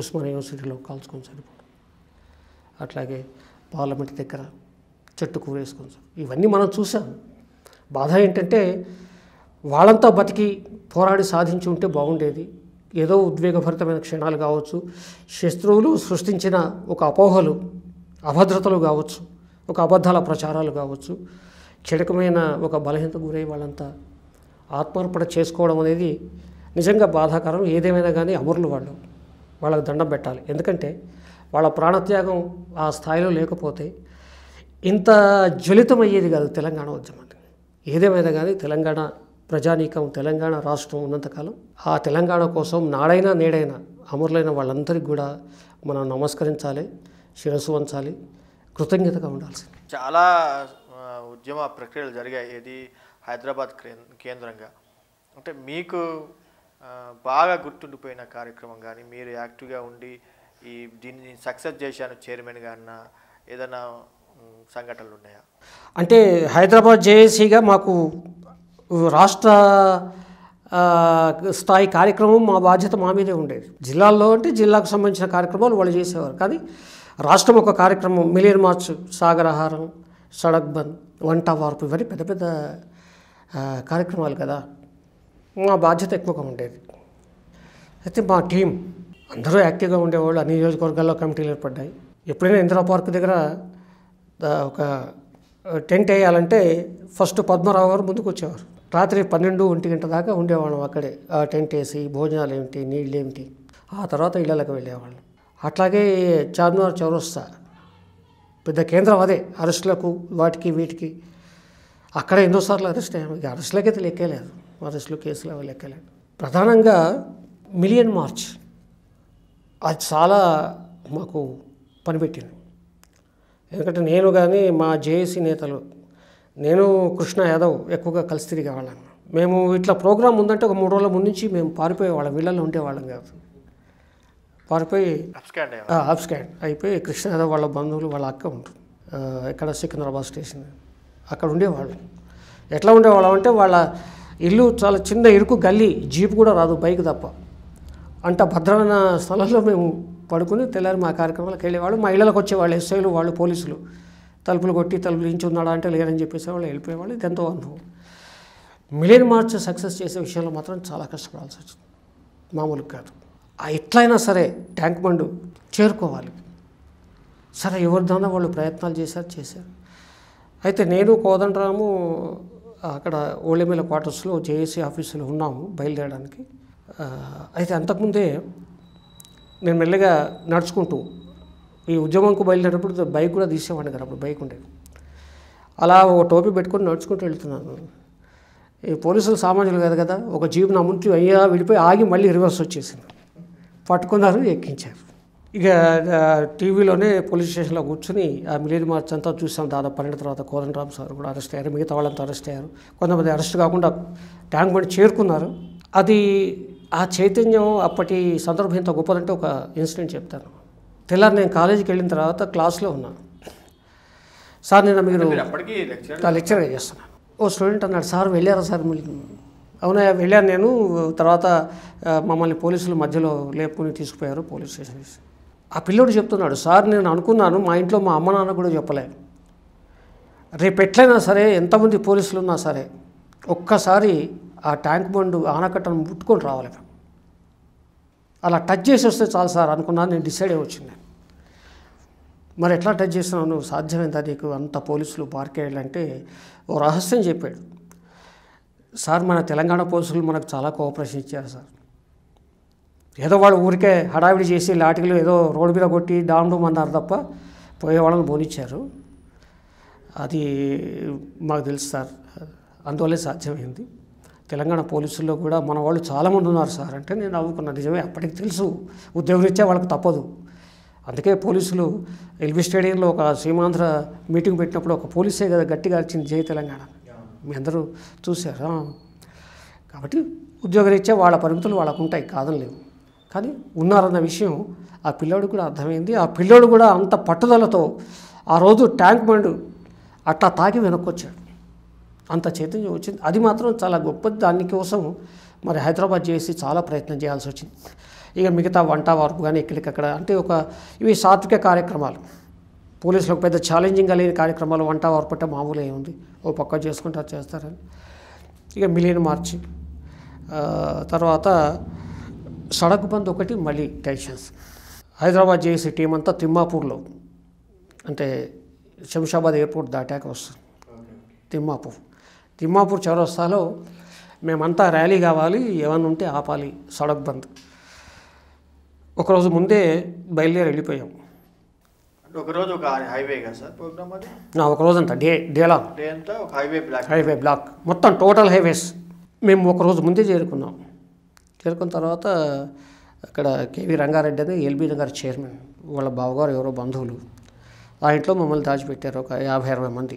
B: ఉస్మాన్ యూనివర్సిటీలో కాల్చుకొని చనిపోవడం అట్లాగే పార్లమెంట్ దగ్గర చెట్టు కూరేసుకొని ఇవన్నీ మనం చూసాం బాధ ఏంటంటే వాళ్ళంతా బతికి పోరాడి సాధించి ఉంటే బాగుండేది ఏదో ఉద్వేగభరితమైన క్షణాలు కావచ్చు శత్రువులు సృష్టించిన ఒక అపోహలు అభద్రతలు కావచ్చు ఒక అబద్ధాల ప్రచారాలు కావచ్చు క్షణికమైన ఒక బలహీనత గురై వాళ్ళంతా ఆత్మార్పణ చేసుకోవడం అనేది నిజంగా బాధాకరం ఏదేమైనా కానీ అమరులు వాళ్ళు వాళ్ళకు దండం పెట్టాలి ఎందుకంటే వాళ్ళ ప్రాణత్యాగం ఆ స్థాయిలో లేకపోతే ఇంత జ్వలితమయ్యేది కాదు తెలంగాణ ఉద్యమం ఏదేమైనా కానీ తెలంగాణ ప్రజానీకం తెలంగాణ రాష్ట్రం ఉన్నంతకాలం ఆ తెలంగాణ కోసం నాడైనా నేడైనా అమరులైన వాళ్ళందరికీ కూడా మనం నమస్కరించాలి శిరస్సు వంచాలి కృతజ్ఞతగా ఉండాల్సి
A: చాలా ఉద్యమ ప్రక్రియలు జరిగాయి ఇది హైదరాబాద్ కేంద్రంగా అంటే మీకు బాగా గుర్తుండిపోయిన కార్యక్రమం కానీ మీరు యాక్టివ్గా ఉండి ఈ దీన్ని సక్సెస్ చేశాను చైర్మన్గా అన్న ఏదైనా సంఘటనలు ఉన్నాయా
B: అంటే హైదరాబాద్ జేఏసీగా మాకు రాష్ట్ర స్థాయి కార్యక్రమం మా బాధ్యత మా మీదే ఉండేది జిల్లాల్లో అంటే జిల్లాకు సంబంధించిన కార్యక్రమాలు వాళ్ళు చేసేవారు కానీ రాష్ట్రం ఒక కార్యక్రమం మిలియన్ మార్చ్ సాగరహారం సడక్ బంద్ వంట వార్పు ఇవన్నీ పెద్ద పెద్ద కార్యక్రమాలు కదా మా బాధ్యత ఎక్కువగా ఉండేది అయితే మా టీం అందరూ యాక్టివ్గా ఉండేవాళ్ళు అన్ని నియోజకవర్గాల్లో కమిటీలు ఏర్పడ్డాయి ఎప్పుడైనా ఇందిరా పార్క్ దగ్గర ఒక టెంట్ వేయాలంటే ఫస్ట్ పద్మరావు గారు ముందుకు వచ్చేవారు రాత్రి పన్నెండు ఒంటి గంట దాకా ఉండేవాళ్ళం అక్కడే టెంట్ వేసి భోజనాలు ఏమిటి నీళ్ళు ఏమిటి ఆ తర్వాత ఇళ్ళకి వెళ్ళేవాళ్ళం అట్లాగే చార్మినార్ చౌరస్తా పెద్ద కేంద్రం అదే అరెస్టులకు వాటికి వీటికి అక్కడ ఎన్నోసార్లు అరెస్ట్ అయ్యాము ఇక అరెస్టులకైతే లెక్కలేదు అరెస్టులు కేసులు అవి లెక్కలేదు ప్రధానంగా మిలియన్ మార్చ్ అది చాలా మాకు పనిపెట్టింది ఎందుకంటే నేను కానీ మా జేఏసీ నేతలు నేను కృష్ణ యాదవ్ ఎక్కువగా కలిసి తిరిగేవాళ్ళం మేము ఇట్లా ప్రోగ్రామ్ ఉందంటే ఒక మూడు రోజుల ముందు నుంచి మేము పారిపోయేవాళ్ళం వీళ్ళల్లో ఉండేవాళ్ళం కాదు పారిపోయి అబ్స్కాండ్ అయిపోయి కృష్ణ యాదవ్ వాళ్ళ బంధువులు వాళ్ళ అక్క ఉంటారు ఇక్కడ సికింద్రాబాద్ స్టేషన్ అక్కడ ఉండేవాళ్ళం ఎట్లా ఉండేవాళ్ళం అంటే వాళ్ళ ఇల్లు చాలా చిన్న ఇరుకు గల్లీ జీప్ కూడా రాదు బైక్ తప్ప అంట భద్రమైన స్థలంలో మేము పడుకుని తెల్లారి మా కార్యక్రమాలకు వెళ్ళేవాళ్ళు మా ఇళ్ళకి వచ్చేవాళ్ళు ఎస్ఐలు వాళ్ళు పోలీసులు తలుపులు కొట్టి తలుపులు ఇంచి ఉన్నాడా అంటే లేదని చెప్పేసి వాళ్ళు వెళ్ళిపోయేవాళ్ళు ఇదెంతో అనుభవం మిలియన్ మార్చ్ సక్సెస్ చేసే విషయంలో మాత్రం చాలా కష్టపడాల్సి వచ్చింది మామూలు కాదు ఎట్లయినా సరే ట్యాంక్ బండు చేరుకోవాలి సరే ఎవరిదన్నా వాళ్ళు ప్రయత్నాలు చేశారు చేశారు అయితే నేను కోదండరాము అక్కడ ఓళ్ళెమిల క్వార్టర్స్లో జేఏసీ ఆఫీసులో ఉన్నాము బయలుదేరడానికి అయితే అంతకుముందే నేను మెల్లగా నడుచుకుంటూ ఈ ఉద్యమంకు బయలుదేరేటప్పుడు బైక్ కూడా తీసేవాడిని కదా అప్పుడు బైక్ ఉండేది అలా ఒక టోపీ పెట్టుకొని నడుచుకుంటూ వెళ్తున్నాను ఈ పోలీసులు సామాన్యులు కాదు కదా ఒక జీపు నా ముందు అయ్యా విడిపోయి ఆగి మళ్ళీ రివర్స్ వచ్చేసింది పట్టుకున్నారు ఎక్కించారు ఇక టీవీలోనే పోలీస్ స్టేషన్లో కూర్చొని ఆ మిలియన్ మార్చ్ అంతా చూసాం దాదాపు పన్నెండు తర్వాత కోదండ రామ్ సార్ కూడా అరెస్ట్ అయ్యారు మిగతా వాళ్ళంతా అరెస్ట్ అయ్యారు కొంతమంది అరెస్ట్ కాకుండా ట్యాంక్ బండి చేరుకున్నారు అది ఆ చైతన్యం అప్పటి సందర్భం ఎంత గొప్పదంటే ఒక ఇన్సిడెంట్ చెప్తాను తెల్లారి నేను కాలేజీకి వెళ్ళిన తర్వాత క్లాస్లో ఉన్నాను సార్ నేను మీరు లెక్చర్ చేస్తున్నాను ఓ స్టూడెంట్ అన్నాడు సార్ వెళ్ళారా సార్ మీరు అవునా వెళ్ళాను నేను తర్వాత మమ్మల్ని పోలీసులు మధ్యలో లేపుకుని తీసుకుపోయారు పోలీస్ స్టేషన్ ఆ పిల్లోడు చెప్తున్నాడు సార్ నేను అనుకున్నాను మా ఇంట్లో మా అమ్మ నాన్న కూడా చెప్పలే రేపు ఎట్లయినా సరే ఎంతమంది పోలీసులు ఉన్నా సరే ఒక్కసారి ఆ ట్యాంక్ బండ్ ఆనకట్టను ముట్టుకొని రావాలి అలా టచ్ చేసి వస్తే చాలు సార్ అనుకున్నాను నేను డిసైడ్ అయ్యి వచ్చింది మరి ఎట్లా టచ్ చేసినావు నువ్వు సాధ్యమైందా నీకు అంత పోలీసులు పార్కేయాలంటే ఓ రహస్యం చెప్పాడు సార్ మన తెలంగాణ పోలీసులు మనకు చాలా కోఆపరేషన్ ఇచ్చారు సార్ ఏదో వాళ్ళు ఊరికే హడావిడి చేసి లాటికలు ఏదో రోడ్డు మీద కొట్టి డామ్ డూమ్ అన్నారు తప్ప వాళ్ళని పోనిచ్చారు అది మాకు తెలుసు సార్ అందువల్లే సాధ్యమైంది తెలంగాణ పోలీసుల్లో కూడా మన వాళ్ళు చాలామంది ఉన్నారు సార్ అంటే నేను నవ్వుకున్నాను నిజమే అప్పటికి తెలుసు ఉద్యోగం ఇచ్చే వాళ్ళకి తప్పదు అందుకే పోలీసులు రైల్వే స్టేడియంలో ఒక సీమాంధ్ర మీటింగ్ పెట్టినప్పుడు ఒక పోలీసే కదా గట్టిగా అర్చింది జయ తెలంగాణ మీ అందరూ చూశారు కాబట్టి ఉద్యోగరీత్యా వాళ్ళ పరిమితులు వాళ్ళకు ఉంటాయి కాదని లేవు కానీ ఉన్నారన్న విషయం ఆ పిల్లోడు కూడా అర్థమైంది ఆ పిల్లోడు కూడా అంత పట్టుదలతో ఆ రోజు ట్యాంక్ బండ్ అట్లా తాగి వెనక్కొచ్చాడు అంత చైతన్యం వచ్చింది అది మాత్రం చాలా గొప్పది దానికోసం మరి హైదరాబాద్ చేసి చాలా ప్రయత్నం చేయాల్సి వచ్చింది ఇక మిగతా వంట వార్పు కానీ ఇక్కడికక్కడ అంటే ఒక ఇవి సాత్విక కార్యక్రమాలు ఒక పెద్ద ఛాలెంజింగ్ లేని కార్యక్రమాలు వంట వార్పు అంటే మామూలు ఏముంది ఓ పక్క చేసుకుంటారు చేస్తారని ఇక మిలియన్ మార్చి తర్వాత సడక్ బంద్ ఒకటి మళ్ళీ టెన్షన్స్ హైదరాబాద్ చేసి టీం అంతా తిమ్మాపూర్లో అంటే శంషాబాద్ ఎయిర్పోర్ట్ దాటాక వస్తుంది తిమ్మాపూర్ తిమ్మాపూర్ చౌరస్తాలో మేమంతా ర్యాలీ కావాలి ఏమన్నా ఉంటే ఆపాలి సడక్ బంద్ ఒకరోజు ముందే బయలుదేరి వెళ్ళిపోయాం
A: ఒకరోజు ఒక హైవే కదా సార్ ప్రోగ్రామ్
B: ఒకరోజు అంతా డే డే
A: డే అంతా ఒక హైవే బ్లాక్
B: హైవే బ్లాక్ మొత్తం టోటల్ హైవేస్ మేము ఒకరోజు ముందే చేరుకున్నాం చేరుకున్న తర్వాత అక్కడ కేవీ రంగారెడ్డి అని ఎల్బీ నగర్ చైర్మన్ వాళ్ళ బావగారు ఎవరో బంధువులు ఆ ఇంట్లో మమ్మల్ని దాచిపెట్టారు ఒక యాభై అరవై మంది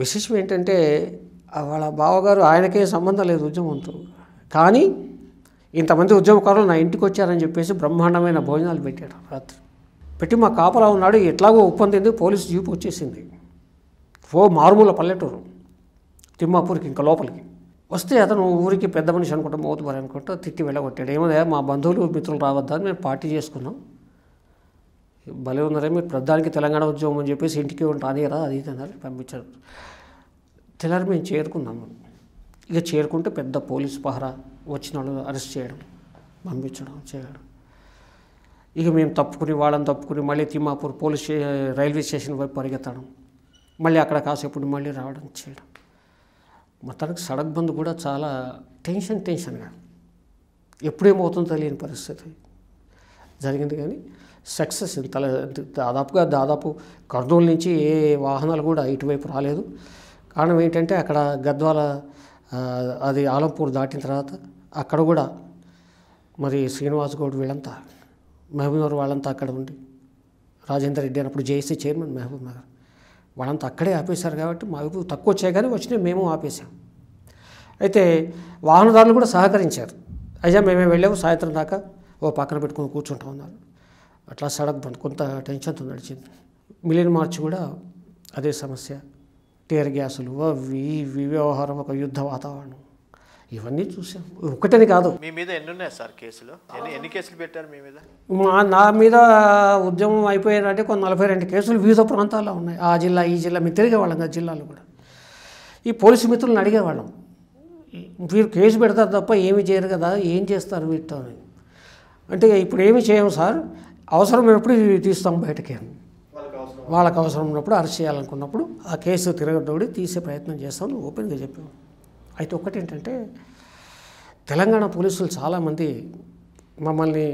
B: విశేషం ఏంటంటే వాళ్ళ బావగారు ఆయనకే సంబంధం లేదు ఉద్యమంతో కానీ ఇంతమంది ఉద్యమకారులు నా ఇంటికి వచ్చారని చెప్పేసి బ్రహ్మాండమైన భోజనాలు పెట్టాడు రాత్రి పెట్టి మా కాపలా ఉన్నాడు ఎట్లాగో ఉప్పొందింది పోలీసు జీపు వచ్చేసింది ఓ మారుమూల పల్లెటూరు తిమ్మాపూర్కి ఇంకా లోపలికి వస్తే అతను ఊరికి పెద్ద మనిషి అనుకుంటా మోతుబారు అనుకుంటా తిట్టి వెళ్ళగొట్టాడు ఏమన్నా మా బంధువులు మిత్రులు రావద్దా మేము పార్టీ చేసుకున్నాం భలే ఉన్నారే మీరు ప్రధానికి తెలంగాణ ఉద్యోగం అని చెప్పేసి ఇంటికి రానియరా అది తినాలి పంపించారు తెల్లారి మేము చేరుకున్నాము ఇక చేరుకుంటే పెద్ద పోలీస్ పహరా వచ్చిన వాళ్ళు అరెస్ట్ చేయడం పంపించడం చేయడం ఇక మేము తప్పుకుని వాళ్ళని తప్పుకుని మళ్ళీ Timmapur police stay railway station వైపు పరిగెత్తడం మళ్ళీ అక్కడ కాసేపు మళ్ళీ రావడం చేయడం మొత్తానికి సడక్ బంద్ కూడా చాలా టెన్షన్ టెన్షన్గా ఎప్పుడేమవుతుందో తెలియని పరిస్థితి జరిగింది కానీ సక్సెస్ తల దాదాపుగా దాదాపు కర్నూలు నుంచి ఏ వాహనాలు కూడా ఇటువైపు రాలేదు కారణం ఏంటంటే అక్కడ గద్వాల అది ఆలంపూర్ దాటిన తర్వాత అక్కడ కూడా మరి శ్రీనివాస్ గౌడ్ వీళ్ళంతా నగర్ వాళ్ళంతా అక్కడ ఉండి రాజేందర్ రెడ్డి అన్నప్పుడు జేఏసీ చైర్మన్ మహబూబ్ నగర్ వాళ్ళంతా అక్కడే ఆపేశారు కాబట్టి మాకు తక్కువ వచ్చాయి కానీ మేము ఆపేశాం అయితే వాహనదారులు కూడా సహకరించారు అయ్యా మేమే వెళ్ళాము సాయంత్రం దాకా ఓ పక్కన పెట్టుకుని కూర్చుంటా ఉన్నారు అట్లా సడక్ బంద్ కొంత టెన్షన్తో నడిచింది మిలియన్ మార్చ్ కూడా అదే సమస్య టీర్ గ్యాసులు అవి వ్యవహారం ఒక యుద్ధ వాతావరణం ఇవన్నీ చూసాం ఒకటని కాదు
A: మీ మీద ఎన్ని ఉన్నాయి సార్ కేసులు ఎన్ని కేసులు పెట్టారు మీ మీద
B: మా నా మీద ఉద్యమం అయిపోయారంటే కొన్ని నలభై రెండు కేసులు వివిధ ప్రాంతాల్లో ఉన్నాయి ఆ జిల్లా ఈ జిల్లా మేము తిరిగేవాళ్ళం ఆ జిల్లాలో కూడా ఈ పోలీసు మిత్రులను అడిగేవాళ్ళం మీరు కేసు పెడతారు తప్ప ఏమి చేయరు కదా ఏం చేస్తారు వీటితో అంటే ఇప్పుడు ఏమి చేయము సార్ అవసరమైనప్పుడు తీస్తాం బయటకి వాళ్ళకి అవసరం ఉన్నప్పుడు అరెస్ట్ చేయాలనుకున్నప్పుడు ఆ కేసు తిరగడోడి తీసే ప్రయత్నం చేస్తామని ఓపెన్గా చెప్పాము అయితే ఒకటి ఏంటంటే తెలంగాణ పోలీసులు చాలామంది మమ్మల్ని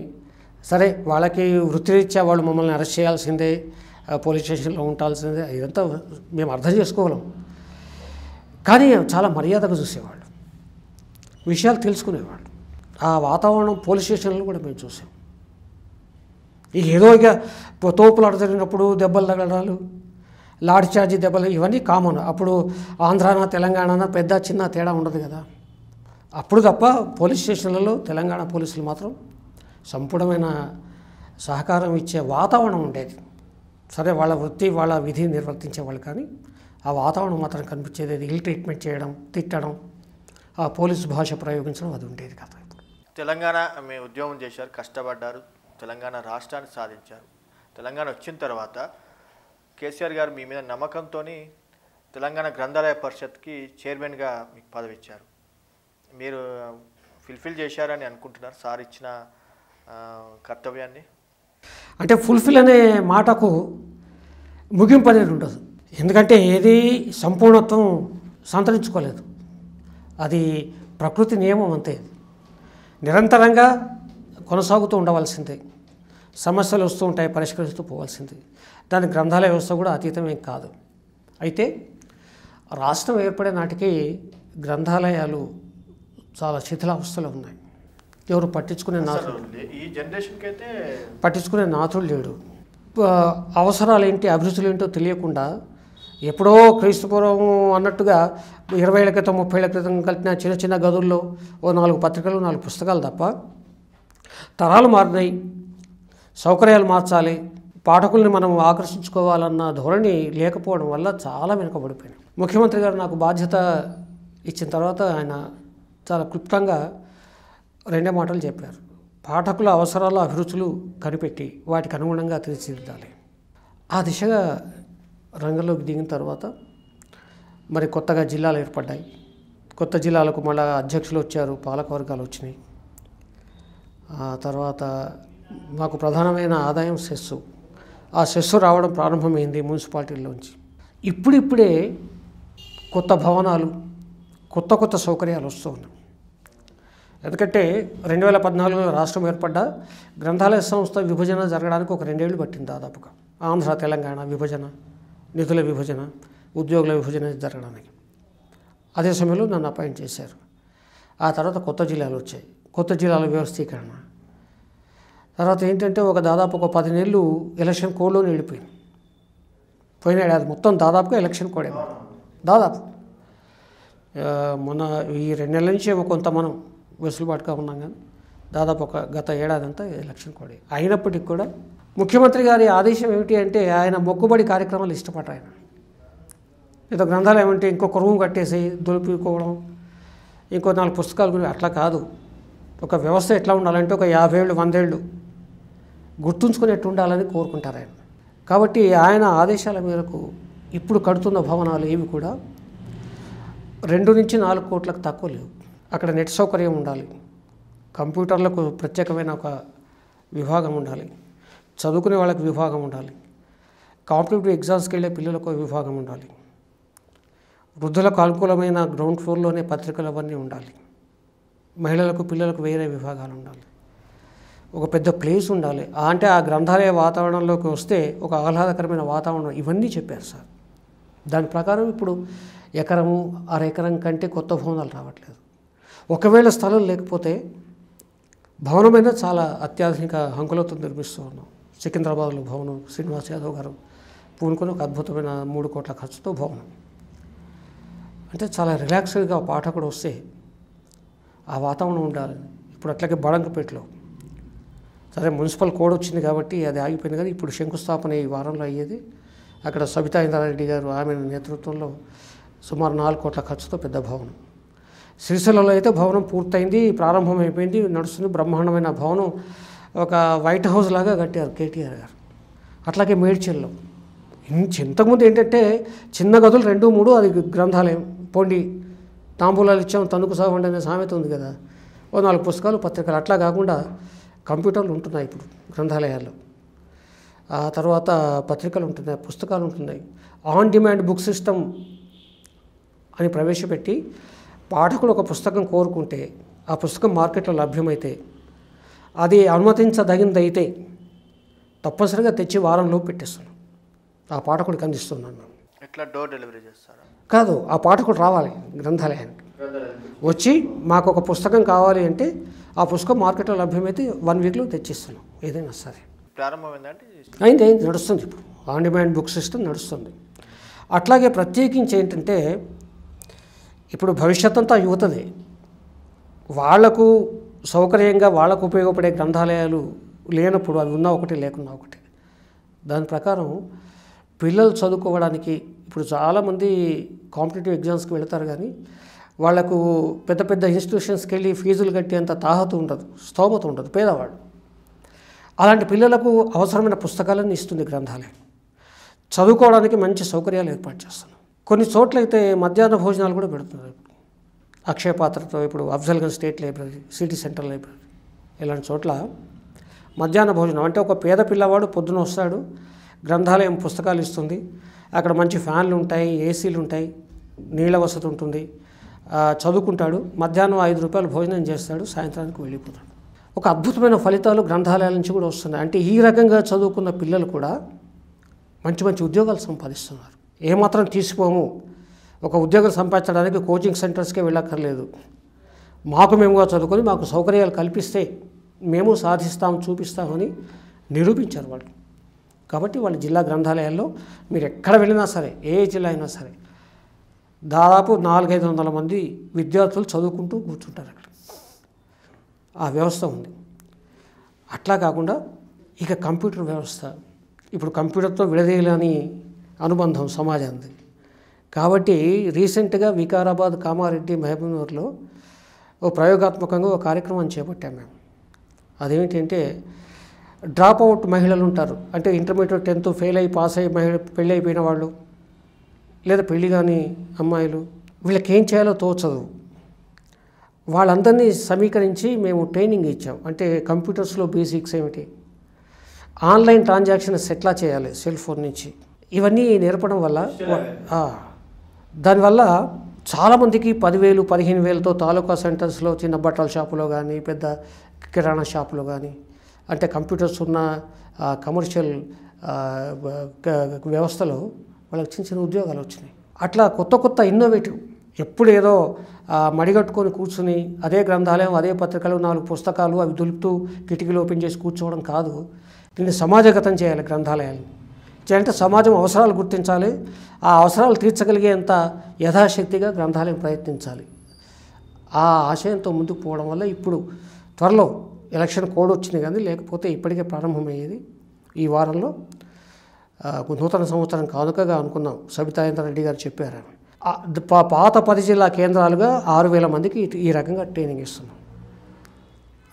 B: సరే వాళ్ళకి వృత్తిరీత్యా వాళ్ళు మమ్మల్ని అరెస్ట్ చేయాల్సిందే పోలీస్ స్టేషన్లో ఉండాల్సిందే ఇదంతా మేము అర్థం చేసుకోగలం కానీ చాలా మర్యాదగా చూసేవాళ్ళు విషయాలు తెలుసుకునేవాళ్ళు ఆ వాతావరణం పోలీస్ స్టేషన్లో కూడా మేము చూసాం ఏదో ఇక తోపులాట జరిగినప్పుడు దెబ్బలు తగలడాలు లార్డ్ ఛార్జీ దెబ్బలు ఇవన్నీ కామన్ అప్పుడు ఆంధ్రాన తెలంగాణ పెద్ద చిన్న తేడా ఉండదు కదా అప్పుడు తప్ప పోలీస్ స్టేషన్లలో తెలంగాణ పోలీసులు మాత్రం సంపూర్ణమైన సహకారం ఇచ్చే వాతావరణం ఉండేది సరే వాళ్ళ వృత్తి వాళ్ళ విధి నిర్వర్తించేవాళ్ళు కానీ ఆ వాతావరణం మాత్రం కనిపించేది ఇల్ ట్రీట్మెంట్ చేయడం తిట్టడం ఆ పోలీసు భాష ప్రయోగించడం అది ఉండేది కదా
A: తెలంగాణ మీ ఉద్యోగం చేశారు కష్టపడ్డారు తెలంగాణ రాష్ట్రాన్ని సాధించారు తెలంగాణ వచ్చిన తర్వాత కేసీఆర్ గారు మీ మీద నమ్మకంతో తెలంగాణ గ్రంథాలయ పరిషత్కి చైర్మన్గా మీకు పదవి ఇచ్చారు మీరు ఫుల్ఫిల్ చేశారని అనుకుంటున్నారు సార్ ఇచ్చిన కర్తవ్యాన్ని అంటే ఫుల్ఫిల్ అనే
B: మాటకు ముగింపు అనేది ఉండదు ఎందుకంటే ఏది సంపూర్ణత్వం సంతరించుకోలేదు అది ప్రకృతి నియమం అంతే నిరంతరంగా కొనసాగుతూ ఉండవలసిందే సమస్యలు వస్తూ ఉంటాయి పరిష్కరిస్తూ పోవాల్సిందే దాని గ్రంథాలయ వ్యవస్థ కూడా అతీతమేం కాదు అయితే రాష్ట్రం ఏర్పడే నాటికి గ్రంథాలయాలు చాలా శిథిలావస్థలో ఉన్నాయి ఎవరు పట్టించుకునే నాథుడు
A: ఈ జనరేషన్కి అయితే
B: పట్టించుకునే నాథుడు లేడు అవసరాలు ఏంటి అభిరుచులు ఏంటో తెలియకుండా ఎప్పుడో క్రీస్తుపూర్వం అన్నట్టుగా ఇరవై ఏళ్ళ క్రితం ముప్పై ఏళ్ళ క్రితం కలిపిన చిన్న చిన్న గదుల్లో ఓ నాలుగు పత్రికలు నాలుగు పుస్తకాలు తప్ప తరాలు మారినాయి సౌకర్యాలు మార్చాలి పాఠకుల్ని మనం ఆకర్షించుకోవాలన్న ధోరణి లేకపోవడం వల్ల చాలా వెనుకబడిపోయాను ముఖ్యమంత్రి గారు నాకు బాధ్యత ఇచ్చిన తర్వాత ఆయన చాలా క్లుప్తంగా రెండే మాటలు చెప్పారు పాఠకుల అవసరాల అభిరుచులు కనిపెట్టి వాటికి అనుగుణంగా తీర్చిదిద్దాలి ఆ దిశగా రంగంలోకి దిగిన తర్వాత మరి కొత్తగా జిల్లాలు ఏర్పడ్డాయి కొత్త జిల్లాలకు మళ్ళా అధ్యక్షులు వచ్చారు పాలకవర్గాలు వచ్చినాయి ఆ తర్వాత మాకు ప్రధానమైన ఆదాయం సెస్సు ఆ సెస్సు రావడం ప్రారంభమైంది మున్సిపాలిటీల్లోంచి ఇప్పుడిప్పుడే కొత్త భవనాలు కొత్త కొత్త సౌకర్యాలు వస్తూ ఉన్నాయి ఎందుకంటే రెండు వేల పద్నాలుగులో రాష్ట్రం ఏర్పడ్డ గ్రంథాలయ సంస్థ విభజన జరగడానికి ఒక రెండేళ్లు పట్టింది దాదాపుగా ఆంధ్ర తెలంగాణ విభజన నిధుల విభజన ఉద్యోగుల విభజన జరగడానికి అదే సమయంలో నన్ను అపాయింట్ చేశారు ఆ తర్వాత కొత్త జిల్లాలు వచ్చాయి కొత్త జిల్లాల వ్యవస్థీకరణ తర్వాత ఏంటంటే ఒక దాదాపు ఒక పది నెలలు ఎలక్షన్ కోడ్లోనే వెళ్ళిపోయింది పోయినాడు అది మొత్తం దాదాపుగా ఎలక్షన్ కోడే దాదాపు మొన్న ఈ రెండు నెలల నుంచి ఏమో కొంత మనం వెసులుబాటుగా ఉన్నాం కానీ దాదాపు ఒక గత ఏడాది అంతా ఎలక్షన్ కోడే అయినప్పటికీ కూడా ముఖ్యమంత్రి గారి ఆదేశం ఏమిటి అంటే ఆయన మొక్కుబడి కార్యక్రమాలు ఇష్టపడ్డారు ఆయన ఏదో గ్రంథాలు ఏమంటే ఇంకొక రూమ్ కట్టేసి దొరికిపోవడం ఇంకో నాలుగు పుస్తకాలు గురించి అట్లా కాదు ఒక వ్యవస్థ ఎట్లా ఉండాలంటే ఒక యాభై ఏళ్ళు వందేళ్ళు గుర్తుంచుకునేట్టు ఉండాలని కోరుకుంటారు ఆయన కాబట్టి ఆయన ఆదేశాల మేరకు ఇప్పుడు కడుతున్న భవనాలు ఏవి కూడా రెండు నుంచి నాలుగు కోట్లకు తక్కువ లేవు అక్కడ నెట్ సౌకర్యం ఉండాలి కంప్యూటర్లకు ప్రత్యేకమైన ఒక విభాగం ఉండాలి చదువుకునే వాళ్ళకి విభాగం ఉండాలి కాంపిటేటివ్ ఎగ్జామ్స్కి వెళ్ళే పిల్లలకు విభాగం ఉండాలి వృద్ధులకు అనుకూలమైన గ్రౌండ్ ఫ్లోర్లోనే పత్రికలు అవన్నీ ఉండాలి మహిళలకు పిల్లలకు వేరే విభాగాలు ఉండాలి ఒక పెద్ద ప్లేస్ ఉండాలి అంటే ఆ గ్రంథాలయ వాతావరణంలోకి వస్తే ఒక ఆహ్లాదకరమైన వాతావరణం ఇవన్నీ చెప్పారు సార్ దాని ప్రకారం ఇప్పుడు ఎకరము అర ఎకరం కంటే కొత్త భవనాలు రావట్లేదు ఒకవేళ స్థలం లేకపోతే భవనమైన చాలా అత్యాధునిక హంకులతో నిర్మిస్తూ ఉన్నాం సికింద్రాబాద్లో భవనం శ్రీనివాస్ యాదవ్ గారు పూనుకొని ఒక అద్భుతమైన మూడు కోట్ల ఖర్చుతో భవనం అంటే చాలా రిలాక్స్గా పాఠకుడు వస్తే ఆ వాతావరణం ఉండాలి ఇప్పుడు అట్లాగే బడంకపేటలో సరే మున్సిపల్ కోడ్ వచ్చింది కాబట్టి అది ఆగిపోయింది కానీ ఇప్పుడు శంకుస్థాపన ఈ వారంలో అయ్యేది అక్కడ సబితా ఇంద్రారెడ్డి గారు ఆమె నేతృత్వంలో సుమారు నాలుగు కోట్ల ఖర్చుతో పెద్ద భవనం శ్రీశైలంలో అయితే భవనం పూర్తయింది ప్రారంభం అయిపోయింది నడుస్తుంది బ్రహ్మాండమైన భవనం ఒక వైట్ హౌస్ లాగా కట్టారు కేటీఆర్ గారు అట్లాగే మేడ్చల్లో ఇంతకుముందు ఏంటంటే చిన్న గదులు రెండు మూడు అది గ్రంథాలయం పోండి తాంబూలాలు ఇచ్చాం తణుకు సాగు అనే సామెత ఉంది కదా ఓ నాలుగు పుస్తకాలు పత్రికలు అట్లా కాకుండా కంప్యూటర్లు ఉంటున్నాయి ఇప్పుడు గ్రంథాలయాల్లో ఆ తర్వాత పత్రికలు ఉంటున్నాయి పుస్తకాలు ఉంటున్నాయి ఆన్ డిమాండ్ బుక్ సిస్టమ్ అని ప్రవేశపెట్టి పాఠకులు ఒక పుస్తకం కోరుకుంటే ఆ పుస్తకం మార్కెట్లో లభ్యమైతే అది అనుమతించదగినదైతే తప్పనిసరిగా తెచ్చి వారంలో పెట్టేస్తున్నాం ఆ పాఠకుడికి అందిస్తున్నాను మేము
A: ఎట్లా డోర్ డెలివరీ చేస్తారా
B: కాదు ఆ పాఠకుడు రావాలి గ్రంథాలయానికి వచ్చి మాకు ఒక పుస్తకం కావాలి అంటే ఆ పుస్తకం మార్కెట్లో లభ్యమైతే వన్ వీక్లో తెచ్చిస్తున్నాం ఏదైనా సరే
A: ప్రారంభమైందంటే
B: అయింది అయింది నడుస్తుంది ఇప్పుడు ఆన్ డిమాండ్ బుక్ సిస్టమ్ నడుస్తుంది అట్లాగే ప్రత్యేకించి ఏంటంటే ఇప్పుడు భవిష్యత్ అంతా యువతదే వాళ్లకు సౌకర్యంగా వాళ్ళకు ఉపయోగపడే గ్రంథాలయాలు లేనప్పుడు అవి ఉన్నా ఒకటి లేకున్నా ఒకటి దాని ప్రకారం పిల్లలు చదువుకోవడానికి ఇప్పుడు చాలామంది కాంపిటేటివ్ ఎగ్జామ్స్కి వెళతారు కానీ వాళ్లకు పెద్ద పెద్ద ఇన్స్టిట్యూషన్స్కి వెళ్ళి ఫీజులు కట్టేంత తాహతు ఉండదు స్తోమత ఉండదు పేదవాడు అలాంటి పిల్లలకు అవసరమైన పుస్తకాలను ఇస్తుంది గ్రంథాలయం చదువుకోవడానికి మంచి సౌకర్యాలు ఏర్పాటు చేస్తాను కొన్ని చోట్లయితే మధ్యాహ్న భోజనాలు కూడా పెడుతున్నారు అక్షయ పాత్రతో ఇప్పుడు Afzalgunj state library city central library ఇలాంటి చోట్ల మధ్యాహ్న భోజనం అంటే ఒక పేద పిల్లవాడు పొద్దున వస్తాడు గ్రంథాలయం పుస్తకాలు ఇస్తుంది అక్కడ మంచి ఫ్యాన్లు ఉంటాయి ఏసీలు ఉంటాయి నీళ్ళ వసతి ఉంటుంది చదువుకుంటాడు మధ్యాహ్నం ఐదు రూపాయలు భోజనం చేస్తాడు సాయంత్రానికి వెళ్ళిపోతాడు ఒక అద్భుతమైన ఫలితాలు గ్రంథాలయాల నుంచి కూడా వస్తున్నాయి అంటే ఈ రకంగా చదువుకున్న పిల్లలు కూడా మంచి మంచి ఉద్యోగాలు సంపాదిస్తున్నారు ఏమాత్రం తీసిపోము ఒక ఉద్యోగం సంపాదించడానికి కోచింగ్ సెంటర్స్కే వెళ్ళక్కర్లేదు మాకు మేముగా చదువుకొని మాకు సౌకర్యాలు కల్పిస్తే మేము సాధిస్తాం చూపిస్తామని నిరూపించారు వాళ్ళు కాబట్టి వాళ్ళ జిల్లా గ్రంథాలయాల్లో మీరు ఎక్కడ వెళ్ళినా సరే ఏ జిల్లా అయినా సరే దాదాపు నాలుగైదు వందల మంది విద్యార్థులు చదువుకుంటూ కూర్చుంటారు అక్కడ ఆ వ్యవస్థ ఉంది అట్లా కాకుండా ఇక కంప్యూటర్ వ్యవస్థ ఇప్పుడు కంప్యూటర్తో విడదీయలేని అనుబంధం సమాజానికి కాబట్టి రీసెంట్గా వికారాబాద్ కామారెడ్డి మహబూబ్నగర్లో ఓ ప్రయోగాత్మకంగా ఒక కార్యక్రమం చేపట్టాం మేము అదేమిటంటే డ్రాప్ అవుట్ మహిళలు ఉంటారు అంటే ఇంటర్మీడియట్ టెన్త్ ఫెయిల్ అయ్యి పాస్ అయ్యి మహిళ పెళ్ళి అయిపోయిన వాళ్ళు లేదా పెళ్లి కాని అమ్మాయిలు వీళ్ళకి ఏం చేయాలో తోచదు వాళ్ళందరినీ సమీకరించి మేము ట్రైనింగ్ ఇచ్చాం అంటే కంప్యూటర్స్లో బేసిక్స్ ఏమిటి ఆన్లైన్ ట్రాన్సాక్షన్స్ సెట్లా చేయాలి సెల్ ఫోన్ నుంచి ఇవన్నీ నేర్పడం వల్ల దానివల్ల చాలామందికి పదివేలు పదిహేను వేలతో తాలూకా సెంటర్స్లో చిన్న బట్టల షాపులో కానీ పెద్ద కిరాణా షాపులో కానీ అంటే కంప్యూటర్స్ ఉన్న కమర్షియల్ వ్యవస్థలో వాళ్ళకి చిన్న చిన్న ఉద్యోగాలు వచ్చినాయి అట్లా కొత్త కొత్త ఇన్నోవేటివ్ ఎప్పుడు ఏదో మడిగట్టుకొని కూర్చుని అదే గ్రంథాలయం అదే పత్రికలు నాలుగు పుస్తకాలు అవి దులుపుతూ కిటికీలు ఓపెన్ చేసి కూర్చోవడం కాదు దీన్ని సమాజగతం చేయాలి గ్రంథాలయాన్ని చేయాలంటే సమాజం అవసరాలు గుర్తించాలి ఆ అవసరాలు తీర్చగలిగేంత యథాశక్తిగా గ్రంథాలయం ప్రయత్నించాలి ఆ ఆశయంతో ముందుకు పోవడం వల్ల ఇప్పుడు త్వరలో ఎలక్షన్ కోడ్ వచ్చింది కానీ లేకపోతే ఇప్పటికే ప్రారంభమయ్యేది ఈ వారంలో నూతన సంవత్సరం కానుకగా అనుకున్నాం సబితాయేంద్ర రెడ్డి గారు చెప్పారు పాత పది జిల్లా కేంద్రాలుగా ఆరు వేల మందికి ఈ రకంగా ట్రైనింగ్ ఇస్తున్నాం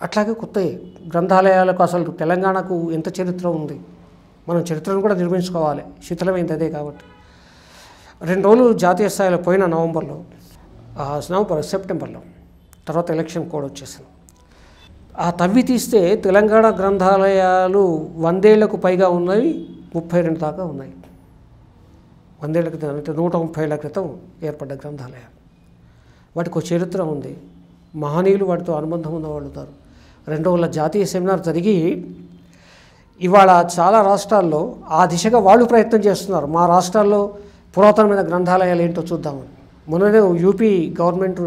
B: అట్లాగే కొత్త గ్రంథాలయాలకు అసలు తెలంగాణకు ఎంత చరిత్ర ఉంది మనం చరిత్రను కూడా నిర్మించుకోవాలి శిథిలమైంది అదే కాబట్టి రెండు రోజులు జాతీయ స్థాయిలో పోయిన నవంబర్లో నవంబర్ సెప్టెంబర్లో తర్వాత ఎలక్షన్ కోడ్ వచ్చేసింది ఆ తవ్వి తీస్తే తెలంగాణ గ్రంథాలయాలు వందేళ్లకు పైగా ఉన్నవి ముప్పై రెండు దాకా ఉన్నాయి వందేళ్ల క్రితం అంటే నూట ముప్పై ఏళ్ల క్రితం ఏర్పడ్డ గ్రంథాలయాలు వాటికి ఒక చరిత్ర ఉంది మహనీయులు వాటితో అనుబంధం ఉన్నవాళ్ళు ఉంటారు రెండో వాళ్ళ జాతీయ సెమినార్ జరిగి ఇవాళ చాలా రాష్ట్రాల్లో ఆ దిశగా వాళ్ళు ప్రయత్నం చేస్తున్నారు మా రాష్ట్రాల్లో పురాతనమైన గ్రంథాలయాలు ఏంటో చూద్దామని మొన్ననే యూపీ గవర్నమెంట్